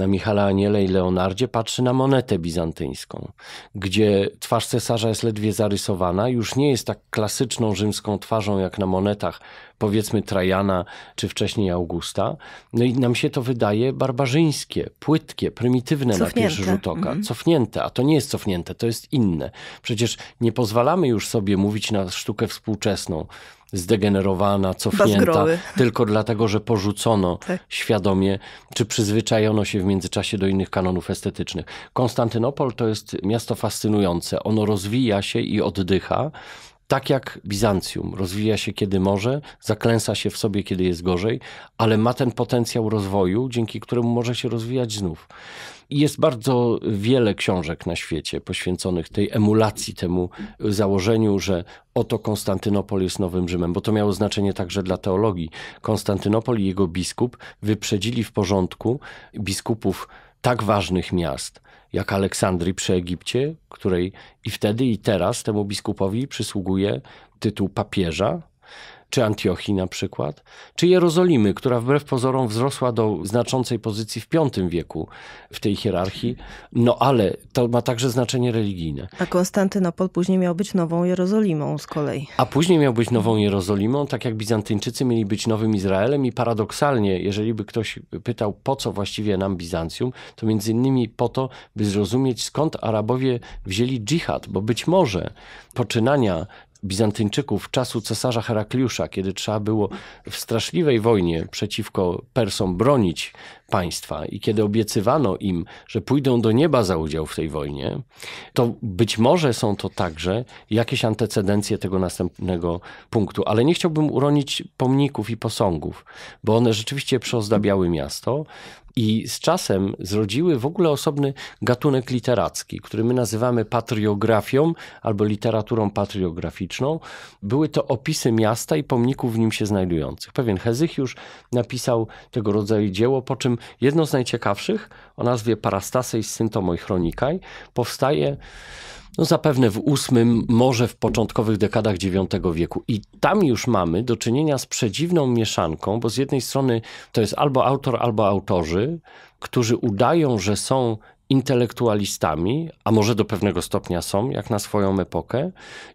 na Michala Aniele i Leonardzie patrzy na monetę bizantyńską, gdzie twarz cesarza jest ledwie zarysowana, już nie jest tak klasyczną rzymską twarzą jak na monetach powiedzmy Trajana czy wcześniej Augusta. No i nam się to wydaje barbarzyńskie, płytkie, prymitywne cofnięte. na pierwszy rzut oka, mm cofnięte, a to nie jest cofnięte, to jest inne. Przecież nie pozwalamy już sobie mówić na sztukę współczesną zdegenerowana, cofnięta, tylko dlatego, że porzucono tak. świadomie, czy przyzwyczajono się w międzyczasie do innych kanonów estetycznych. Konstantynopol to jest miasto fascynujące. Ono rozwija się i oddycha. Tak jak Bizancjum, rozwija się kiedy może, zaklęsa się w sobie kiedy jest gorzej, ale ma ten potencjał rozwoju, dzięki któremu może się rozwijać znów. Jest bardzo wiele książek na świecie poświęconych tej emulacji, temu założeniu, że oto Konstantynopol jest nowym Rzymem, bo to miało znaczenie także dla teologii. Konstantynopol i jego biskup wyprzedzili w porządku biskupów tak ważnych miast jak Aleksandrii przy Egipcie, której i wtedy i teraz temu biskupowi przysługuje tytuł papieża, czy Antiochii na przykład, czy Jerozolimy, która wbrew pozorom wzrosła do znaczącej pozycji w V wieku w tej hierarchii, no ale to ma także znaczenie religijne. A Konstantynopol później miał być nową Jerozolimą z kolei. A później miał być nową Jerozolimą, tak jak Bizantyńczycy mieli być nowym Izraelem i paradoksalnie, jeżeli by ktoś pytał, po co właściwie nam Bizancjum, to między innymi po to, by zrozumieć skąd Arabowie wzięli dżihad, bo być może poczynania Bizantyńczyków czasu cesarza Herakliusza, kiedy trzeba było w straszliwej wojnie przeciwko Persom bronić państwa i kiedy obiecywano im, że pójdą do nieba za udział w tej wojnie, to być może są to także jakieś antecedencje tego następnego punktu. Ale nie chciałbym uronić pomników i posągów, bo one rzeczywiście przyozdabiały miasto i z czasem zrodziły w ogóle osobny gatunek literacki, który my nazywamy patriografią albo literaturą patriograficzną. Były to opisy miasta i pomników w nim się znajdujących. Pewien Hezychiusz napisał tego rodzaju dzieło, po czym jedno z najciekawszych o nazwie Parastasej z Syntomoj Chronikaj powstaje no zapewne w VIII, może w początkowych dekadach IX wieku. I tam już mamy do czynienia z przedziwną mieszanką, bo z jednej strony to jest albo autor, albo autorzy, którzy udają, że są intelektualistami, a może do pewnego stopnia są, jak na swoją epokę,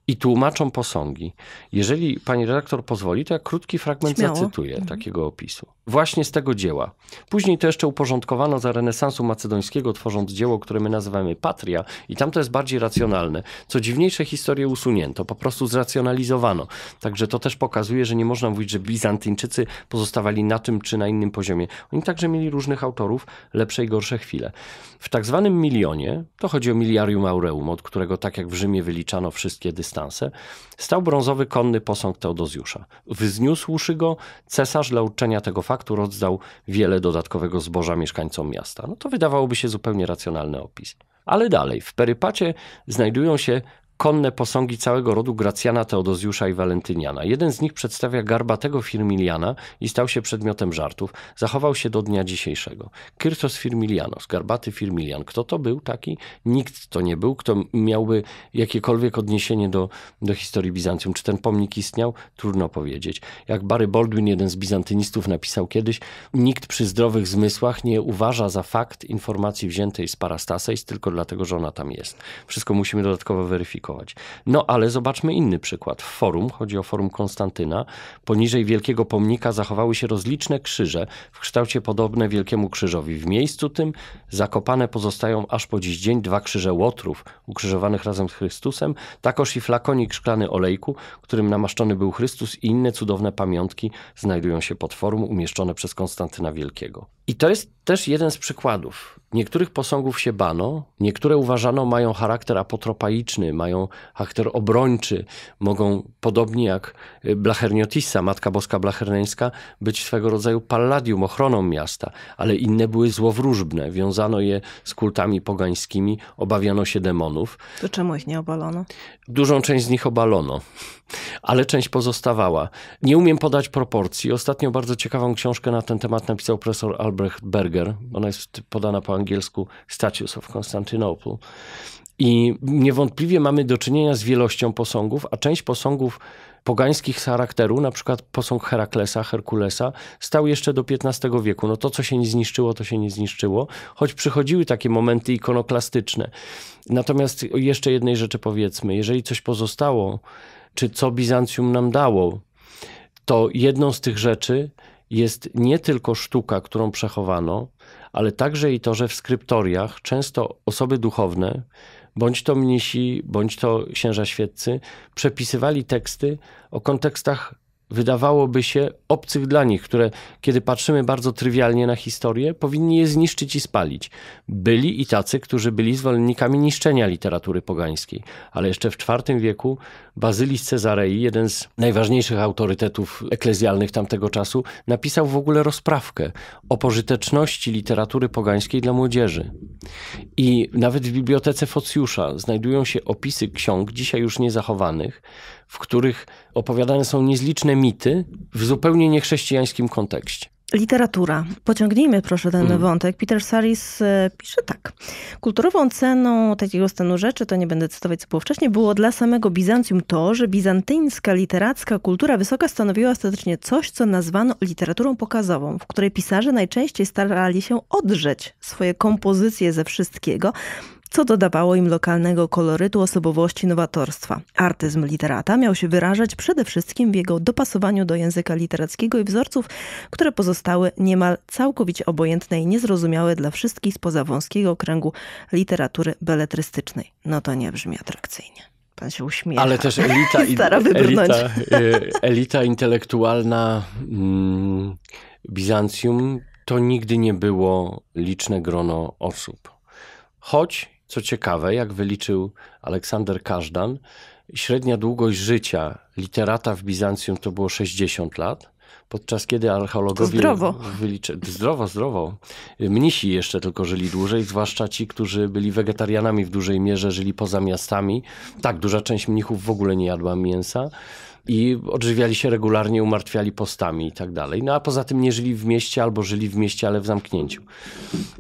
i tłumaczą posągi. Jeżeli pani redaktor pozwoli, to ja krótki fragment Śmiało. zacytuję mhm. takiego opisu. Właśnie z tego dzieła. Później to jeszcze uporządkowano za renesansu macedońskiego, tworząc dzieło, które my nazywamy Patria, i tam to jest bardziej racjonalne. Co dziwniejsze, historię usunięto, po prostu zracjonalizowano. Także to też pokazuje, że nie można mówić, że Bizantyńczycy pozostawali na tym czy na innym poziomie. Oni także mieli różnych autorów, lepsze i gorsze chwile. W tak tak zwanym milionie, to chodzi o miliarium aureum, od którego tak jak w Rzymie wyliczano wszystkie dystanse, stał brązowy konny posąg Teodozjusza. Wzniósłszy go, cesarz dla uczczenia tego faktu rozdał wiele dodatkowego zboża mieszkańcom miasta. No to wydawałoby się zupełnie racjonalny opis. Ale dalej, w perypacie znajdują się konne posągi całego rodu Gracjana, Teodozjusza i Walentyniana. Jeden z nich przedstawia garbatego Firmiliana i stał się przedmiotem żartów. Zachował się do dnia dzisiejszego. Kyrtos Firmilianos, garbaty Firmilian. Kto to był taki? Nikt to nie był, kto miałby jakiekolwiek odniesienie do, do historii Bizancjum. Czy ten pomnik istniał? Trudno powiedzieć. Jak Barry Baldwin, jeden z bizantynistów, napisał kiedyś, nikt przy zdrowych zmysłach nie uważa za fakt informacji wziętej z Parastasej, tylko dlatego, że ona tam jest. Wszystko musimy dodatkowo weryfikować krytykować. No ale zobaczmy inny przykład. W forum, chodzi o forum Konstantyna, poniżej wielkiego pomnika zachowały się rozliczne krzyże w kształcie podobne wielkiemu krzyżowi. W miejscu tym zakopane pozostają aż po dziś dzień dwa krzyże łotrów ukrzyżowanych razem z Chrystusem, takoż i flakonik szklany olejku, którym namaszczony był Chrystus i inne cudowne pamiątki znajdują się pod forum umieszczone przez Konstantyna Wielkiego. I to jest też jeden z przykładów. Niektórych posągów się bano, niektóre uważano mają charakter apotropaiczny, mają charakter obrończy, mogą, podobnie jak y, Blacherniotissa, Matka Boska Blacherneńska, być swego rodzaju palladium, ochroną miasta, ale inne były złowróżbne, wiązano je z kultami pogańskimi, obawiano się demonów. To czemu ich nie obalono? Dużą część z nich obalono, ale część pozostawała. Nie umiem podać proporcji. Ostatnio bardzo ciekawą książkę na ten temat napisał profesor Albert Norbrecht Berger. Ona jest podana po angielsku Statues of Constantinople. I niewątpliwie mamy do czynienia z wielością posągów, a część posągów pogańskich charakteru, na przykład posąg Heraklesa, Herkulesa, stał jeszcze do XV wieku. No to, co się nie zniszczyło, to się nie zniszczyło, choć przychodziły takie momenty ikonoklastyczne. Natomiast jeszcze jednej rzeczy powiedzmy, jeżeli coś pozostało, czy co Bizancjum nam dało, to jedną z tych rzeczy jest nie tylko sztuka, którą przechowano, ale także i to, że w skryptoriach często osoby duchowne, bądź to mnisi, bądź to księża świeccy, przepisywali teksty o kontekstach wydawałoby się, obcych dla nich, które, kiedy patrzymy bardzo trywialnie na historię, powinni je zniszczyć i spalić. Byli i tacy, którzy byli zwolennikami niszczenia literatury pogańskiej, ale jeszcze w IV wieku Bazylis Cezarei, jeden z najważniejszych autorytetów eklezjalnych tamtego czasu, napisał w ogóle rozprawkę o pożyteczności literatury pogańskiej dla młodzieży. I nawet w bibliotece Focjusza znajdują się opisy ksiąg, dzisiaj już niezachowanych, w których opowiadane są niezliczne mity w zupełnie niechrześcijańskim kontekście. Literatura. Pociągnijmy proszę ten mm. wątek. Peter Saris e, pisze tak. Kulturową ceną takiego stanu rzeczy, to nie będę cytować co było wcześniej, było dla samego Bizancjum to, że bizantyńska literacka kultura wysoka stanowiła ostatecznie coś, co nazwano literaturą pokazową, w której pisarze najczęściej starali się odrzeć swoje kompozycje ze wszystkiego, co dodawało im lokalnego kolorytu, osobowości, nowatorstwa. Artyzm literata miał się wyrażać przede wszystkim w jego dopasowaniu do języka literackiego i wzorców, które pozostały niemal całkowicie obojętne i niezrozumiałe dla wszystkich spoza wąskiego kręgu literatury beletrystycznej. No to nie brzmi atrakcyjnie. Pan się uśmiecha. Ale też elita, elita, y, elita intelektualna mm, Bizancjum to nigdy nie było liczne grono osób. Choć co ciekawe, jak wyliczył Aleksander Każdan, średnia długość życia literata w Bizancjum to było 60 lat, podczas kiedy archeologowie... To zdrowo. Wyliczy... Zdrowo, zdrowo. Mnisi jeszcze tylko żyli dłużej, zwłaszcza ci, którzy byli wegetarianami w dużej mierze, żyli poza miastami. Tak, duża część mnichów w ogóle nie jadła mięsa i odżywiali się regularnie, umartwiali postami i tak dalej. No a poza tym nie żyli w mieście albo żyli w mieście, ale w zamknięciu.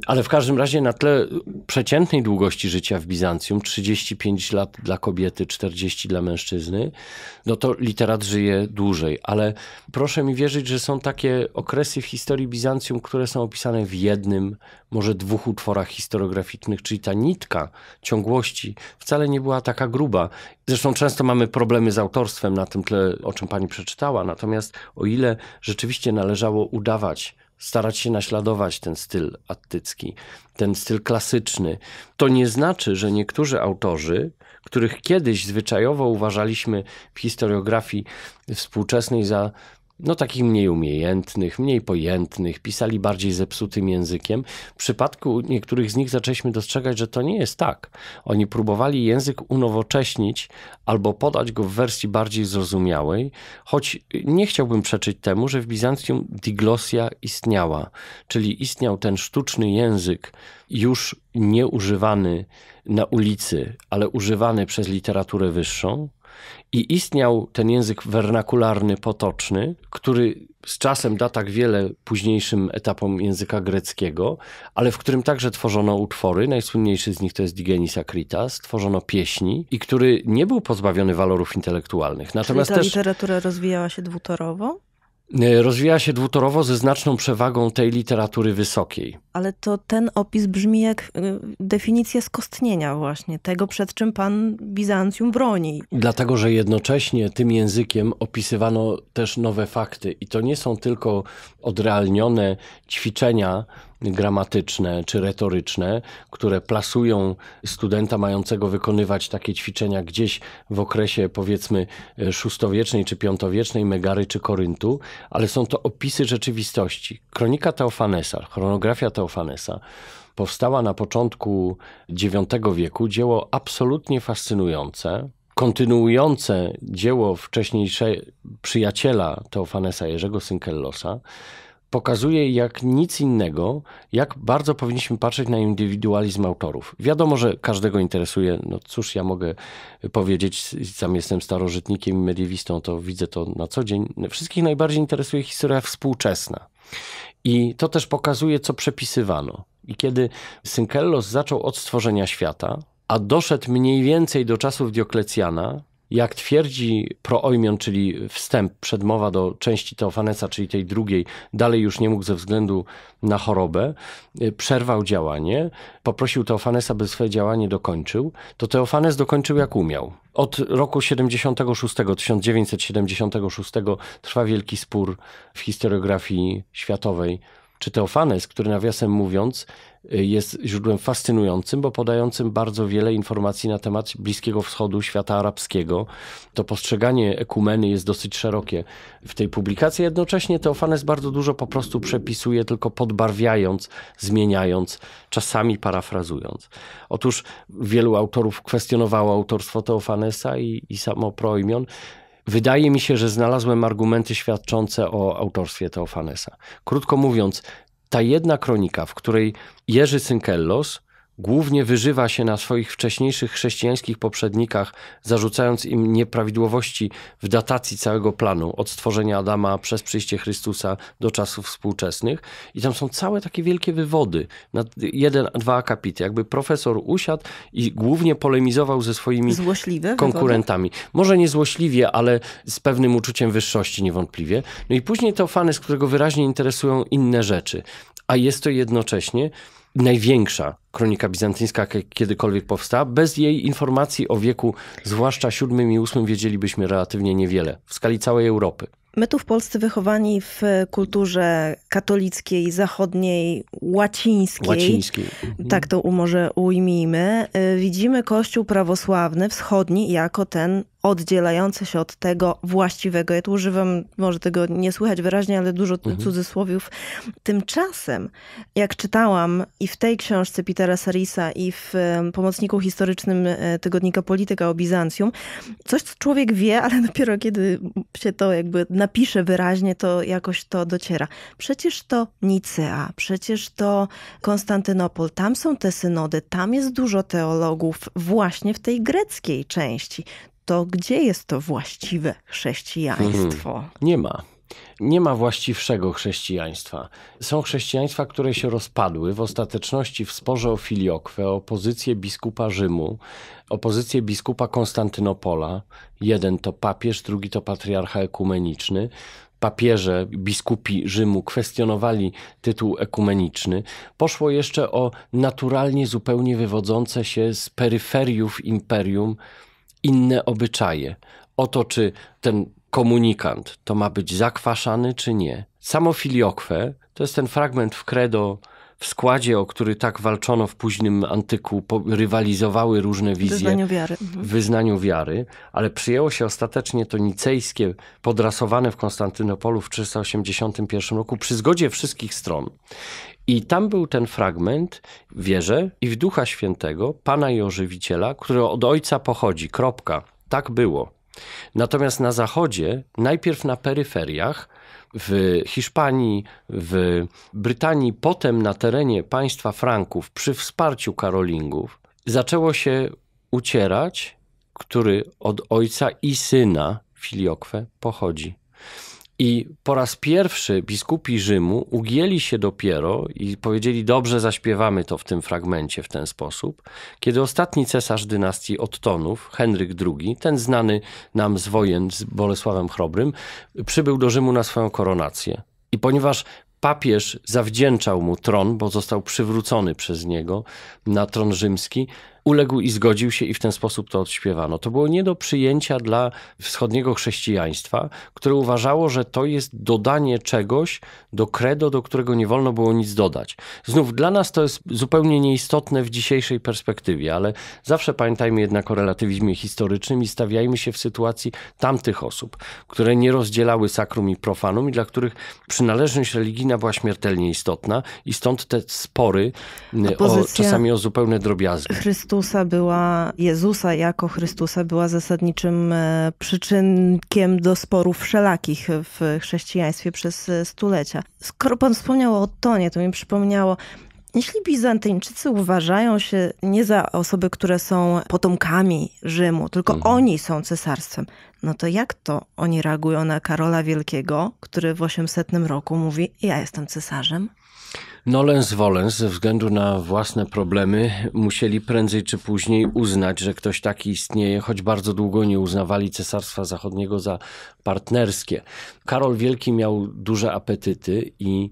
Ale w każdym razie na tle przeciętnej długości życia w Bizancjum, 35 lat dla kobiety, 40 dla mężczyzny, no to literat żyje dłużej. Ale proszę mi wierzyć, że są takie okresy w historii Bizancjum, które są opisane w jednym, może dwóch utworach historiograficznych, czyli ta nitka ciągłości wcale nie była taka gruba Zresztą często mamy problemy z autorstwem na tym tle, o czym pani przeczytała. Natomiast o ile rzeczywiście należało udawać, starać się naśladować ten styl attycki, ten styl klasyczny, to nie znaczy, że niektórzy autorzy, których kiedyś zwyczajowo uważaliśmy w historiografii współczesnej za no takich mniej umiejętnych, mniej pojętnych, pisali bardziej zepsutym językiem. W przypadku niektórych z nich zaczęliśmy dostrzegać, że to nie jest tak. Oni próbowali język unowocześnić albo podać go w wersji bardziej zrozumiałej, choć nie chciałbym przeczyć temu, że w Bizancjum diglosja istniała, czyli istniał ten sztuczny język już nie używany na ulicy, ale używany przez literaturę wyższą, i istniał ten język wernakularny, potoczny, który z czasem da tak wiele późniejszym etapom języka greckiego, ale w którym także tworzono utwory. Najsłynniejszy z nich to jest Digenis Akritas, tworzono pieśni i który nie był pozbawiony walorów intelektualnych. Natomiast Czyli ta też... literatura rozwijała się dwutorowo? E, rozwija się dwutorowo ze znaczną przewagą tej literatury wysokiej. Ale to ten opis brzmi jak e, definicja skostnienia właśnie, tego przed czym pan Bizancjum broni. Dlatego, że jednocześnie tym językiem opisywano też nowe fakty i to nie są tylko odrealnione ćwiczenia gramatyczne czy retoryczne, które plasują studenta mającego wykonywać takie ćwiczenia gdzieś w okresie powiedzmy szóstowiecznej czy piątowiecznej Megary czy Koryntu, ale są to opisy rzeczywistości. Kronika Teofanesa, chronografia Teofanesa powstała na początku IX wieku, dzieło absolutnie fascynujące, kontynuujące dzieło wcześniejszego przyjaciela Teofanesa Jerzego Synkellosa, pokazuje jak nic innego, jak bardzo powinniśmy patrzeć na indywidualizm autorów. Wiadomo, że każdego interesuje, no cóż ja mogę powiedzieć, sam jestem starożytnikiem i mediewistą, to widzę to na co dzień. Wszystkich najbardziej interesuje historia współczesna. I to też pokazuje, co przepisywano. I kiedy Synkellos zaczął od stworzenia świata, a doszedł mniej więcej do czasów Dioklecjana, jak twierdzi proojmion, czyli wstęp, przedmowa do części Teofanesa, czyli tej drugiej, dalej już nie mógł ze względu na chorobę, y, przerwał działanie, poprosił Teofanesa, by swoje działanie dokończył, to Teofanes dokończył jak umiał. Od roku 76, 1976 trwa wielki spór w historiografii światowej czy Teofanes, który nawiasem mówiąc y, jest źródłem fascynującym, bo podającym bardzo wiele informacji na temat Bliskiego Wschodu, świata arabskiego. To postrzeganie ekumeny jest dosyć szerokie w tej publikacji. Jednocześnie Teofanes bardzo dużo po prostu przepisuje, tylko podbarwiając, zmieniając, czasami parafrazując. Otóż wielu autorów kwestionowało autorstwo Teofanesa i, i samo proimion. Wydaje mi się, że znalazłem argumenty świadczące o autorstwie Teofanesa. Krótko mówiąc, ta jedna kronika, w której Jerzy Synkellos głównie wyżywa się na swoich wcześniejszych chrześcijańskich poprzednikach, zarzucając im nieprawidłowości w datacji całego planu, od stworzenia Adama przez przyjście Chrystusa do czasów współczesnych. I tam są całe takie wielkie wywody, na jeden, dwa akapity. Jakby profesor usiadł i głównie polemizował ze swoimi Złośliwe konkurentami. Wywody? Może nie złośliwie, ale z pewnym uczuciem wyższości niewątpliwie. No i później to fany, z którego wyraźnie interesują inne rzeczy. A jest to jednocześnie największa kronika bizantyńska, jaka kiedykolwiek powstała. Bez jej informacji o wieku, zwłaszcza VII i VIII, wiedzielibyśmy relatywnie niewiele w skali całej Europy. My tu w Polsce wychowani w kulturze katolickiej, zachodniej, łacińskiej. Łacińskiej. Mhm. Tak to może ujmijmy. Y, widzimy Kościół prawosławny, wschodni, jako ten oddzielający się od tego właściwego. Ja tu używam, może tego nie słychać wyraźnie, ale dużo mhm. cudzysłowiów. Tymczasem, jak czytałam i w tej książce Petera Sarisa, i w pomocniku historycznym e, tygodnika Polityka o Bizancjum, coś, co człowiek wie, ale dopiero kiedy się to jakby na napisze wyraźnie, to jakoś to dociera. Przecież to Nicea, przecież to Konstantynopol, tam są te synody, tam jest dużo teologów właśnie w tej greckiej części. To gdzie jest to właściwe chrześcijaństwo? Hmm, nie ma. Nie ma właściwszego chrześcijaństwa. Są chrześcijaństwa, które się rozpadły w ostateczności w sporze o filiokwę, o pozycję biskupa Rzymu, o pozycję biskupa Konstantynopola. Jeden to papież, drugi to patriarcha ekumeniczny papieże, biskupi Rzymu kwestionowali tytuł ekumeniczny, poszło jeszcze o naturalnie zupełnie wywodzące się z peryferiów imperium inne obyczaje. Oto czy ten komunikant to ma być zakwaszany czy nie. Samo to jest ten fragment w credo, w składzie, o który tak walczono w późnym antyku, rywalizowały różne wizje wyznaniu wiary. Mhm. wyznaniu wiary, ale przyjęło się ostatecznie to nicejskie, podrasowane w Konstantynopolu w 381 roku przy zgodzie wszystkich stron. I tam był ten fragment, wierzę, i w Ducha Świętego, Pana i Ożywiciela, który od Ojca pochodzi, kropka. Tak było. Natomiast na zachodzie, najpierw na peryferiach, w Hiszpanii, w Brytanii, potem na terenie państwa Franków przy wsparciu Karolingów, zaczęło się ucierać, który od ojca i syna filiokwę pochodzi. I po raz pierwszy biskupi Rzymu ugięli się dopiero i powiedzieli: Dobrze, zaśpiewamy to w tym fragmencie w ten sposób, kiedy ostatni cesarz dynastii Ottonów, Henryk II, ten znany nam z wojen z Bolesławem Chrobrym, przybył do Rzymu na swoją koronację. I ponieważ papież zawdzięczał mu tron, bo został przywrócony przez niego na tron rzymski, uległ i zgodził się i w ten sposób to odśpiewano. To było nie do przyjęcia dla wschodniego chrześcijaństwa, które uważało, że to jest dodanie czegoś do credo, do którego nie wolno było nic dodać. Znów dla nas to jest zupełnie nieistotne w dzisiejszej perspektywie, ale zawsze pamiętajmy jednak o relatywizmie historycznym i stawiajmy się w sytuacji tamtych osób, które nie rozdzielały sakrum i profanum i dla których przynależność religijna była śmiertelnie istotna i stąd te spory o, czasami o zupełne drobiazgi. Chrystu Chrystusa była, Jezusa jako Chrystusa była zasadniczym e, przyczynkiem do sporów wszelakich w chrześcijaństwie przez e, stulecia. Skoro pan wspomniał o Tonie, to mi przypomniało, jeśli Bizantyńczycy uważają się nie za osoby, które są potomkami Rzymu, tylko mhm. oni są cesarstwem, no to jak to oni reagują na Karola Wielkiego, który w 800 roku mówi: Ja jestem cesarzem? Nolens Wolens ze względu na własne problemy musieli prędzej czy później uznać, że ktoś taki istnieje, choć bardzo długo nie uznawali Cesarstwa Zachodniego za partnerskie. Karol Wielki miał duże apetyty i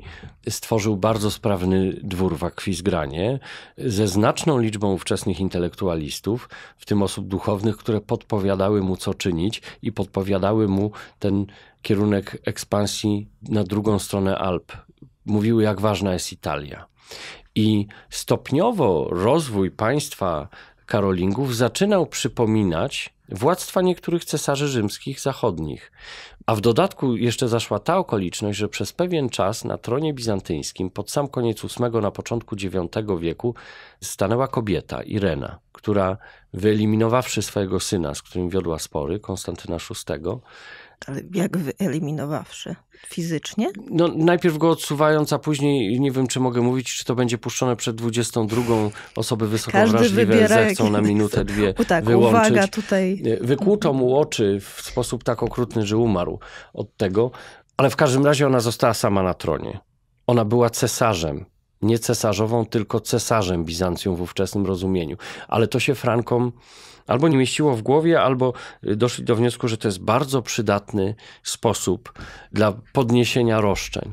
stworzył bardzo sprawny dwór w Akwizgranie ze znaczną liczbą ówczesnych intelektualistów, w tym osób duchownych, które podpowiadały mu co czynić i podpowiadały mu ten kierunek ekspansji na drugą stronę Alp mówiły, jak ważna jest Italia. I stopniowo rozwój państwa Karolingów zaczynał przypominać władztwa niektórych cesarzy rzymskich zachodnich. A w dodatku jeszcze zaszła ta okoliczność, że przez pewien czas na tronie bizantyńskim pod sam koniec VIII, na początku IX wieku stanęła kobieta, Irena, która wyeliminowawszy swojego syna, z którym wiodła spory, Konstantyna VI, ale jak wyeliminowawszy? Fizycznie? No, najpierw go odsuwając, a później nie wiem, czy mogę mówić, czy to będzie puszczone przed 22. Osoby wysoko Każdy wrażliwe zechcą na minutę, dwie o, tak, wyłączyć. Uwaga tutaj. Wykłuto mu oczy w sposób tak okrutny, że umarł od tego, ale w każdym razie ona została sama na tronie. Ona była cesarzem. Nie cesarzową, tylko cesarzem Bizancjum w ówczesnym rozumieniu. Ale to się Frankom albo nie mieściło w głowie, albo y, doszli do wniosku, że to jest bardzo przydatny sposób dla podniesienia roszczeń.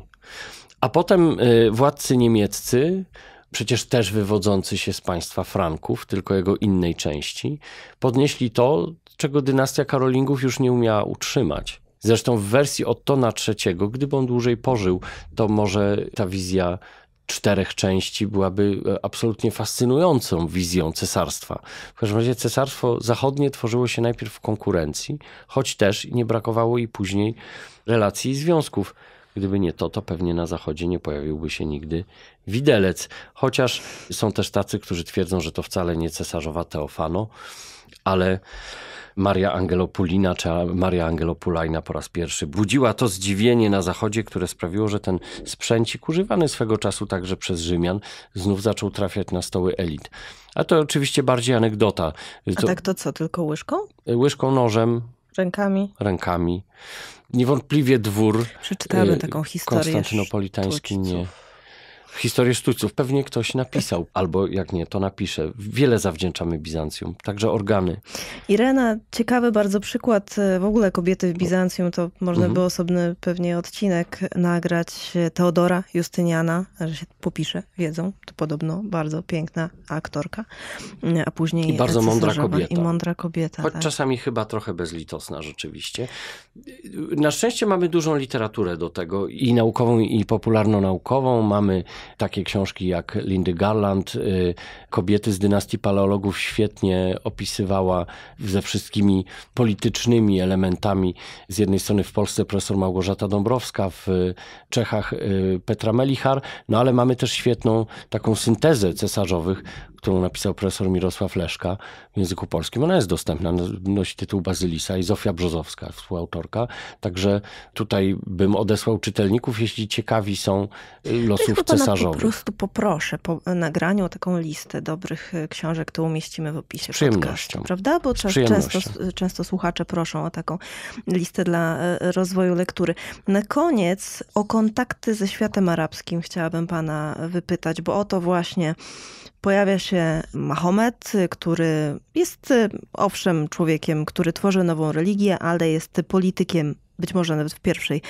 A potem y, władcy niemieccy, przecież też wywodzący się z państwa Franków, tylko jego innej części, podnieśli to, czego dynastia Karolingów już nie umiała utrzymać. Zresztą w wersji Ottona III, gdyby on dłużej pożył, to może ta wizja czterech części byłaby e, absolutnie fascynującą wizją cesarstwa. W każdym razie cesarstwo zachodnie tworzyło się najpierw w konkurencji, choć też nie brakowało i później relacji i związków. Gdyby nie to, to pewnie na Zachodzie nie pojawiłby się nigdy widelec. Chociaż są też tacy, którzy twierdzą, że to wcale nie cesarzowa Teofano, ale Maria Angelopulina czy Maria Angelopulajna po raz pierwszy budziła to zdziwienie na Zachodzie, które sprawiło, że ten sprzęcik używany swego czasu także przez Rzymian znów zaczął trafiać na stoły elit. A to oczywiście bardziej anegdota. To... A tak to co, tylko łyżką? Łyżką, nożem. Rękami. Rękami. Niewątpliwie dwór. Przeczytamy e, taką historię. Konstantynopolitański nie historię sztućców. Pewnie ktoś napisał, albo jak nie, to napisze. Wiele zawdzięczamy Bizancjum, także organy. Irena, ciekawy bardzo przykład e, w ogóle kobiety w Bizancjum, to można mhm. by osobny pewnie odcinek nagrać. E, Teodora Justyniana, że się popisze, wiedzą, to podobno bardzo piękna aktorka, e, a później... I bardzo mądra kobieta. I mądra kobieta, Choć tak. czasami chyba trochę bezlitosna rzeczywiście. Na szczęście mamy dużą literaturę do tego i naukową, i popularno-naukową. Mamy takie książki jak Lindy Garland, y, Kobiety z dynastii paleologów świetnie opisywała ze wszystkimi politycznymi elementami. Z jednej strony w Polsce profesor Małgorzata Dąbrowska, w Czechach y, Petra Melichar, no ale mamy też świetną taką syntezę cesarzowych, którą napisał profesor Mirosław Leszka w języku polskim. Ona jest dostępna, no, nosi tytuł Bazylisa i Zofia Brzozowska, współautorka. Także tutaj bym odesłał czytelników, jeśli ciekawi są y, losów ja cesarzowych. Po prostu poproszę po nagraniu taką listę dobrych y, książek, którą umieścimy w opisie. Z przyjemnością. Podcastu, prawda? Bo Często, często słuchacze proszą o taką listę dla y, rozwoju lektury. Na koniec o kontakty ze światem arabskim chciałabym pana wypytać, bo o to właśnie pojawia się Mahomet, który jest e, owszem człowiekiem, który tworzy nową religię, ale jest politykiem być może nawet w pierwszej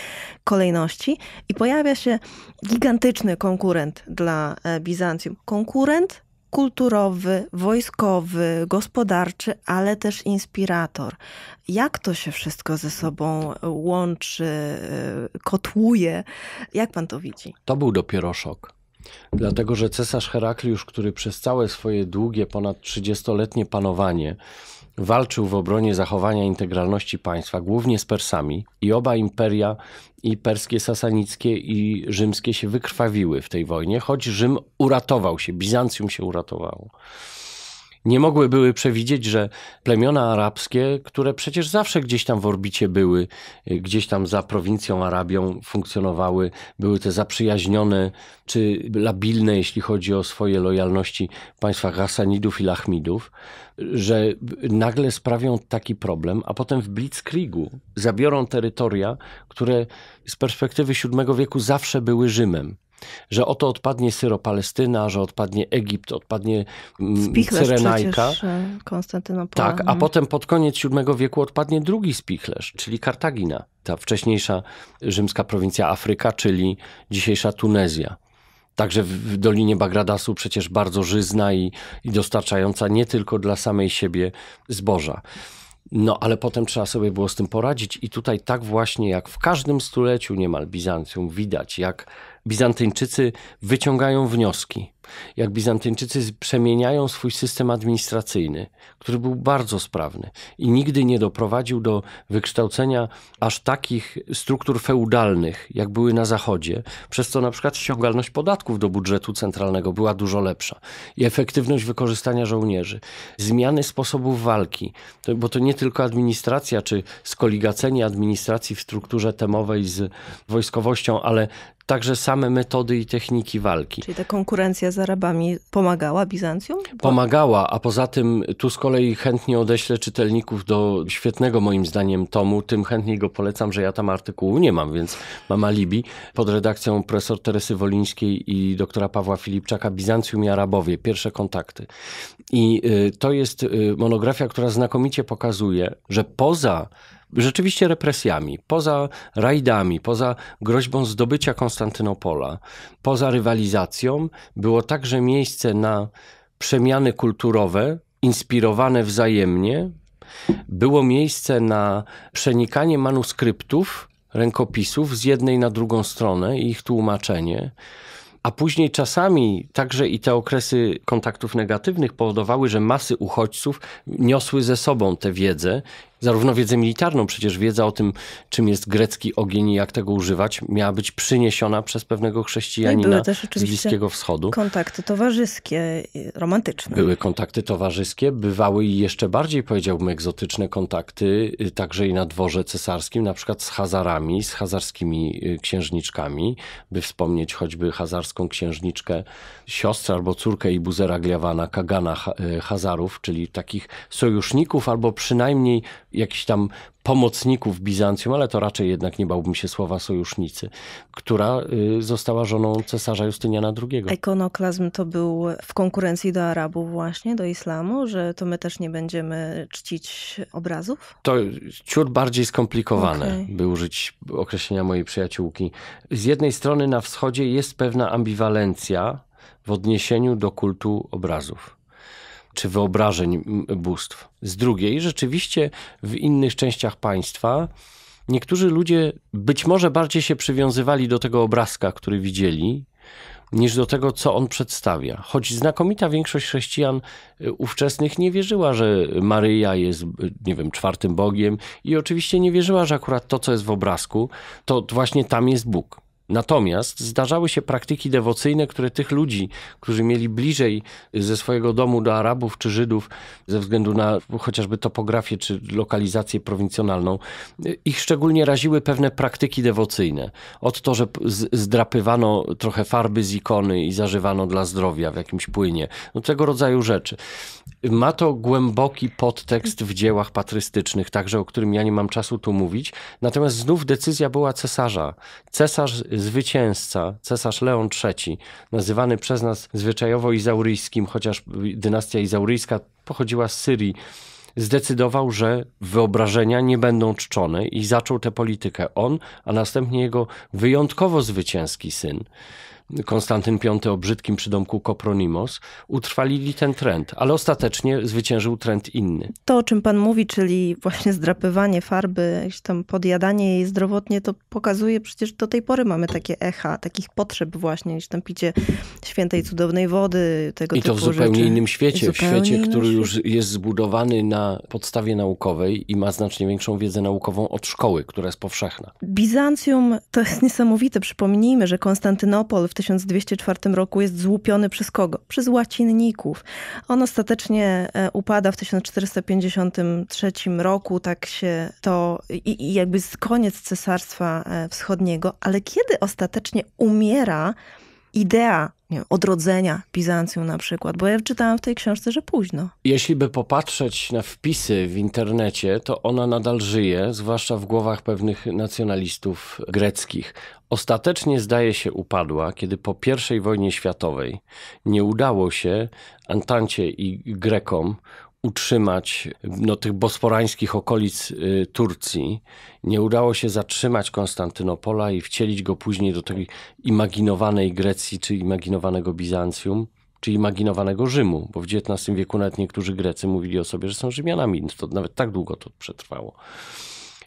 kolejności. I pojawia się gigantyczny konkurent dla e, Bizancjum. Konkurent kulturowy, wojskowy, gospodarczy, ale też inspirator. Jak to się wszystko ze sobą łączy, e, kotłuje? Jak pan to widzi? To był dopiero szok. Dlatego, że cesarz Herakliusz, który przez całe swoje długie, ponad 30-letnie panowanie walczył w obronie zachowania integralności państwa, głównie z Persami, i oba imperia, i perskie, sasanickie, i rzymskie się wykrwawiły w tej wojnie, choć Rzym uratował się, Bizancjum się uratowało nie mogły były przewidzieć, że plemiona arabskie, które przecież zawsze gdzieś tam w orbicie były, y, gdzieś tam za prowincją Arabią funkcjonowały, były te zaprzyjaźnione czy labilne, jeśli chodzi o swoje lojalności państwa Hasanidów i Lachmidów, że nagle sprawią taki problem, a potem w Blitzkriegu zabiorą terytoria, które z perspektywy VII wieku zawsze były Rzymem że oto odpadnie Syro-Palestyna, że odpadnie Egipt, odpadnie spichlerz mm, Cyrenajka. Konstantynopola. Tak, a no. potem pod koniec VII wieku odpadnie drugi spichlerz, czyli Kartagina, ta wcześniejsza rzymska prowincja Afryka, czyli dzisiejsza Tunezja. Także w Dolinie Bagradasu przecież bardzo żyzna i, i dostarczająca nie tylko dla samej siebie zboża. No ale potem trzeba sobie było z tym poradzić, i tutaj tak właśnie jak w każdym stuleciu niemal Bizancjum widać, jak Bizantyńczycy wyciągają wnioski. Jak Bizantyńczycy przemieniają swój system administracyjny, który był bardzo sprawny i nigdy nie doprowadził do wykształcenia aż takich struktur feudalnych, jak były na Zachodzie, przez co na przykład ściągalność podatków do budżetu centralnego była dużo lepsza i efektywność wykorzystania żołnierzy, zmiany sposobów walki, bo to nie tylko administracja czy skoligacenie administracji w strukturze temowej z wojskowością, ale także same metody i techniki walki. Czyli ta konkurencja z Arabami pomagała Bizancjum? Pomagała, a poza tym tu z kolei chętnie odeślę czytelników do świetnego moim zdaniem tomu, tym chętniej go polecam, że ja tam artykułu nie mam, więc mam alibi. Pod redakcją profesor Teresy Wolińskiej i doktora Pawła Filipczaka Bizancjum i Arabowie, pierwsze kontakty. I y, to jest y, monografia, która znakomicie pokazuje, że poza rzeczywiście represjami, poza rajdami, poza groźbą zdobycia Konstantynopola, poza rywalizacją, było także miejsce na przemiany kulturowe, inspirowane wzajemnie. Było miejsce na przenikanie manuskryptów, rękopisów z jednej na drugą stronę i ich tłumaczenie. A później czasami także i te okresy kontaktów negatywnych powodowały, że masy uchodźców niosły ze sobą tę wiedzę zarówno wiedzę militarną, przecież wiedza o tym, czym jest grecki ogień i jak tego używać, miała być przyniesiona przez pewnego chrześcijanina no z Bliskiego Wschodu. kontakty towarzyskie, romantyczne. Były kontakty towarzyskie, bywały i jeszcze bardziej, powiedziałbym, egzotyczne kontakty, y, także i na dworze cesarskim, na przykład z Hazarami, z hazarskimi y, księżniczkami, by wspomnieć choćby hazarską księżniczkę, siostrę albo córkę Buzera Gliawana, Kagana y, Hazarów, czyli takich sojuszników albo przynajmniej jakichś tam pomocników Bizancjum, ale to raczej jednak nie bałbym się słowa sojusznicy, która y, została żoną cesarza Justyniana II. Ekonoklazm to był w konkurencji do Arabów właśnie, do islamu, że to my też nie będziemy czcić obrazów? To ciut bardziej skomplikowane, okay. by użyć określenia mojej przyjaciółki. Z jednej strony na wschodzie jest pewna ambiwalencja w odniesieniu do kultu obrazów czy wyobrażeń bóstw. Z drugiej, rzeczywiście w innych częściach państwa niektórzy ludzie być może bardziej się przywiązywali do tego obrazka, który widzieli, niż do tego, co on przedstawia. Choć znakomita większość chrześcijan y, ówczesnych nie wierzyła, że Maryja jest, y, nie wiem, czwartym Bogiem i oczywiście nie wierzyła, że akurat to, co jest w obrazku, to właśnie tam jest Bóg. Natomiast zdarzały się praktyki dewocyjne, które tych ludzi, którzy mieli bliżej ze swojego domu do Arabów czy Żydów, ze względu na chociażby topografię czy lokalizację prowincjonalną, ich szczególnie raziły pewne praktyki dewocyjne. Od to, że zdrapywano trochę farby z ikony i zażywano dla zdrowia w jakimś płynie, no, tego rodzaju rzeczy. Ma to głęboki podtekst w dziełach patrystycznych, także o którym ja nie mam czasu tu mówić. Natomiast znów decyzja była cesarza. Cesarz zwycięzca, cesarz Leon III, nazywany przez nas zwyczajowo izauryjskim, chociaż dynastia izauryjska pochodziła z Syrii, zdecydował, że wyobrażenia nie będą czczone i zaczął tę politykę on, a następnie jego wyjątkowo zwycięski syn Konstantyn V o brzydkim przydomku Kopronimos, utrwalili ten trend, ale ostatecznie zwyciężył trend inny. To, o czym pan mówi, czyli właśnie zdrapywanie farby, jakieś tam podjadanie jej zdrowotnie, to pokazuje przecież do tej pory mamy takie echa, takich potrzeb właśnie, niż tam picie świętej cudownej wody, tego I to w zupełnie rzeczy. innym świecie, zupełnie w świecie, który już świecie. jest zbudowany na podstawie naukowej i ma znacznie większą wiedzę naukową od szkoły, która jest powszechna. Bizancjum to jest niesamowite. Przypomnijmy, że Konstantynopol w 1204 roku jest złupiony przez kogo? Przez łacinników. On ostatecznie e, upada w 1453 roku, tak się to i, i jakby koniec Cesarstwa e, Wschodniego, ale kiedy ostatecznie umiera idea wiem, odrodzenia Bizancjum na przykład, bo ja czytałam w tej książce, że późno. Jeśli by popatrzeć na wpisy w internecie, to ona nadal żyje, zwłaszcza w głowach pewnych nacjonalistów greckich. Ostatecznie zdaje się upadła, kiedy po I wojnie światowej nie udało się Antancie i Grekom utrzymać no, tych bosporańskich okolic y, Turcji. Nie udało się zatrzymać Konstantynopola i wcielić go później do tej imaginowanej Grecji czy imaginowanego Bizancjum. Czy imaginowanego Rzymu, bo w XIX wieku nawet niektórzy Grecy mówili o sobie, że są Rzymianami. To nawet tak długo to przetrwało.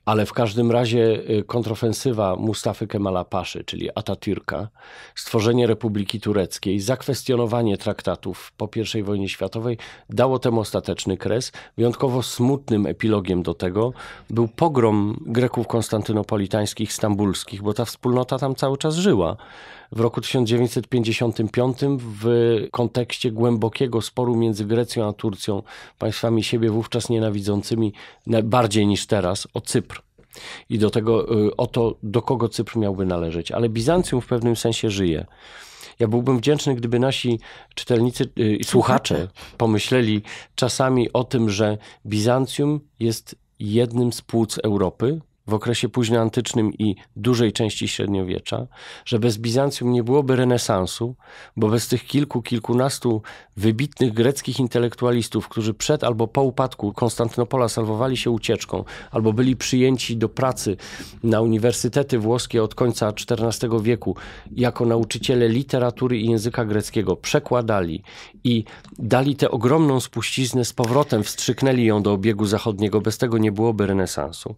Ale w każdym razie y, kontrofensywa Mustafy Kemala Paszy, czyli Atatürka, stworzenie Republiki Tureckiej, zakwestionowanie traktatów po I wojnie światowej dało temu ostateczny kres. Wyjątkowo smutnym epilogiem do tego był pogrom Greków konstantynopolitańskich, stambulskich, bo ta wspólnota tam cały czas żyła w roku 1955 w kontekście głębokiego sporu między Grecją a Turcją, państwami siebie wówczas nienawidzącymi bardziej niż teraz, o Cypr i do tego, y, o to, do kogo Cypr miałby należeć. Ale Bizancjum w pewnym sensie żyje. Ja byłbym wdzięczny, gdyby nasi czytelnicy y, i słuchacze pomyśleli czasami o tym, że Bizancjum jest jednym z płuc Europy, w okresie późnoantycznym i dużej części średniowiecza, że bez Bizancjum nie byłoby renesansu, bo bez tych kilku, kilkunastu wybitnych greckich intelektualistów, którzy przed albo po upadku Konstantynopola salwowali się ucieczką, albo byli przyjęci do pracy na uniwersytety włoskie od końca XIV wieku jako nauczyciele literatury i języka greckiego, przekładali i dali tę ogromną spuściznę z powrotem, wstrzyknęli ją do obiegu zachodniego, bez tego nie byłoby renesansu.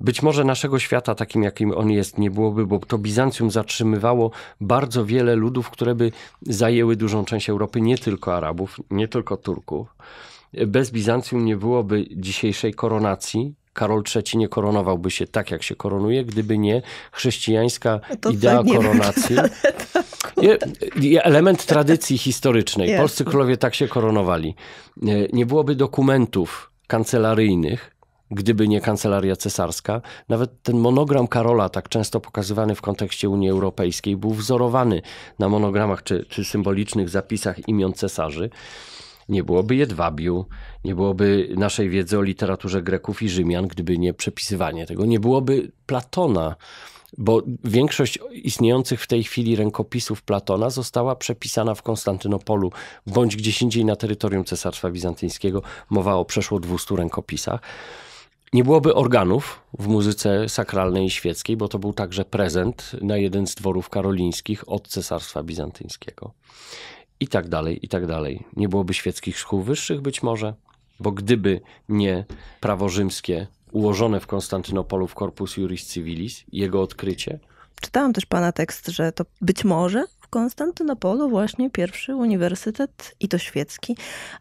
Być może naszego świata takim, jakim on jest, nie byłoby, bo to Bizancjum zatrzymywało bardzo wiele ludów, które by zajęły dużą część Europy, nie tylko Arabów, nie tylko Turków. Bez Bizancjum nie byłoby dzisiejszej koronacji, Karol III nie koronowałby się tak, jak się koronuje, gdyby nie chrześcijańska no to idea tak, koronacji. Tak, element tradycji historycznej. Polscy królowie tak się koronowali. Nie byłoby dokumentów kancelaryjnych, gdyby nie kancelaria cesarska. Nawet ten monogram Karola, tak często pokazywany w kontekście Unii Europejskiej, był wzorowany na monogramach czy, czy symbolicznych zapisach imion cesarzy. Nie byłoby jedwabiu, nie byłoby naszej wiedzy o literaturze Greków i Rzymian, gdyby nie przepisywanie tego. Nie byłoby Platona, bo większość istniejących w tej chwili rękopisów Platona została przepisana w Konstantynopolu bądź gdzieś indziej na terytorium Cesarstwa Bizantyńskiego. Mowa o przeszło 200 rękopisach. Nie byłoby organów w muzyce sakralnej i świeckiej, bo to był także prezent na jeden z dworów karolińskich od Cesarstwa Bizantyńskiego. I tak dalej, i tak dalej. Nie byłoby świeckich szkół wyższych być może, bo gdyby nie prawo rzymskie ułożone w Konstantynopolu w Corpus Juris Civilis, jego odkrycie. Czytałam też pana tekst, że to być może Konstantynopolu właśnie pierwszy uniwersytet i to świecki,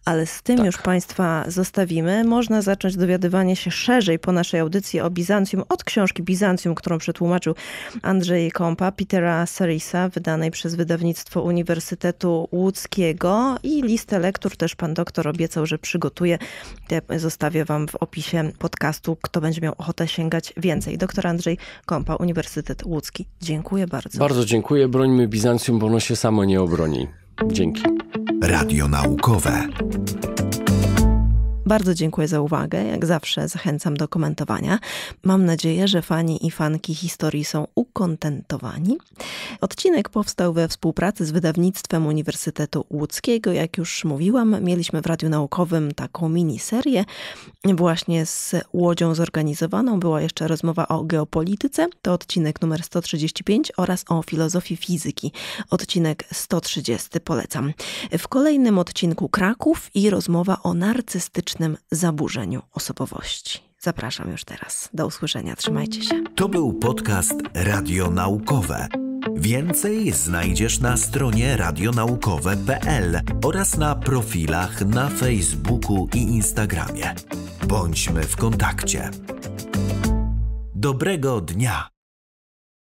ale z tym tak. już Państwa zostawimy. Można zacząć dowiadywanie się szerzej po naszej audycji o Bizancjum od książki Bizancjum, którą przetłumaczył Andrzej Kąpa, Petera Sarisa, wydanej przez wydawnictwo Uniwersytetu Łódzkiego i listę lektur też pan doktor obiecał, że przygotuje. Zostawię wam w opisie podcastu, kto będzie miał ochotę sięgać więcej. Doktor Andrzej Kąpa, Uniwersytet Łódzki. Dziękuję bardzo. Bardzo dziękuję. Brońmy Bizancjum bo ono się samo nie obroni. Dzięki. Radio Naukowe. Bardzo dziękuję za uwagę. Jak zawsze zachęcam do komentowania. Mam nadzieję, że fani i fanki historii są ukontentowani. Odcinek powstał we współpracy z wydawnictwem Uniwersytetu Łódzkiego. Jak już mówiłam, mieliśmy w Radiu Naukowym taką miniserię właśnie z Łodzią zorganizowaną. Była jeszcze rozmowa o geopolityce, to odcinek numer 135 oraz o filozofii fizyki, odcinek 130 polecam. W kolejnym odcinku Kraków i rozmowa o narcystycznym psychicznym zaburzeniu osobowości. Zapraszam już teraz. Do usłyszenia. Trzymajcie się. To był podcast Radio Naukowe. Więcej znajdziesz na stronie radionaukowe.pl oraz na profilach na Facebooku i Instagramie. Bądźmy w kontakcie. Dobrego dnia!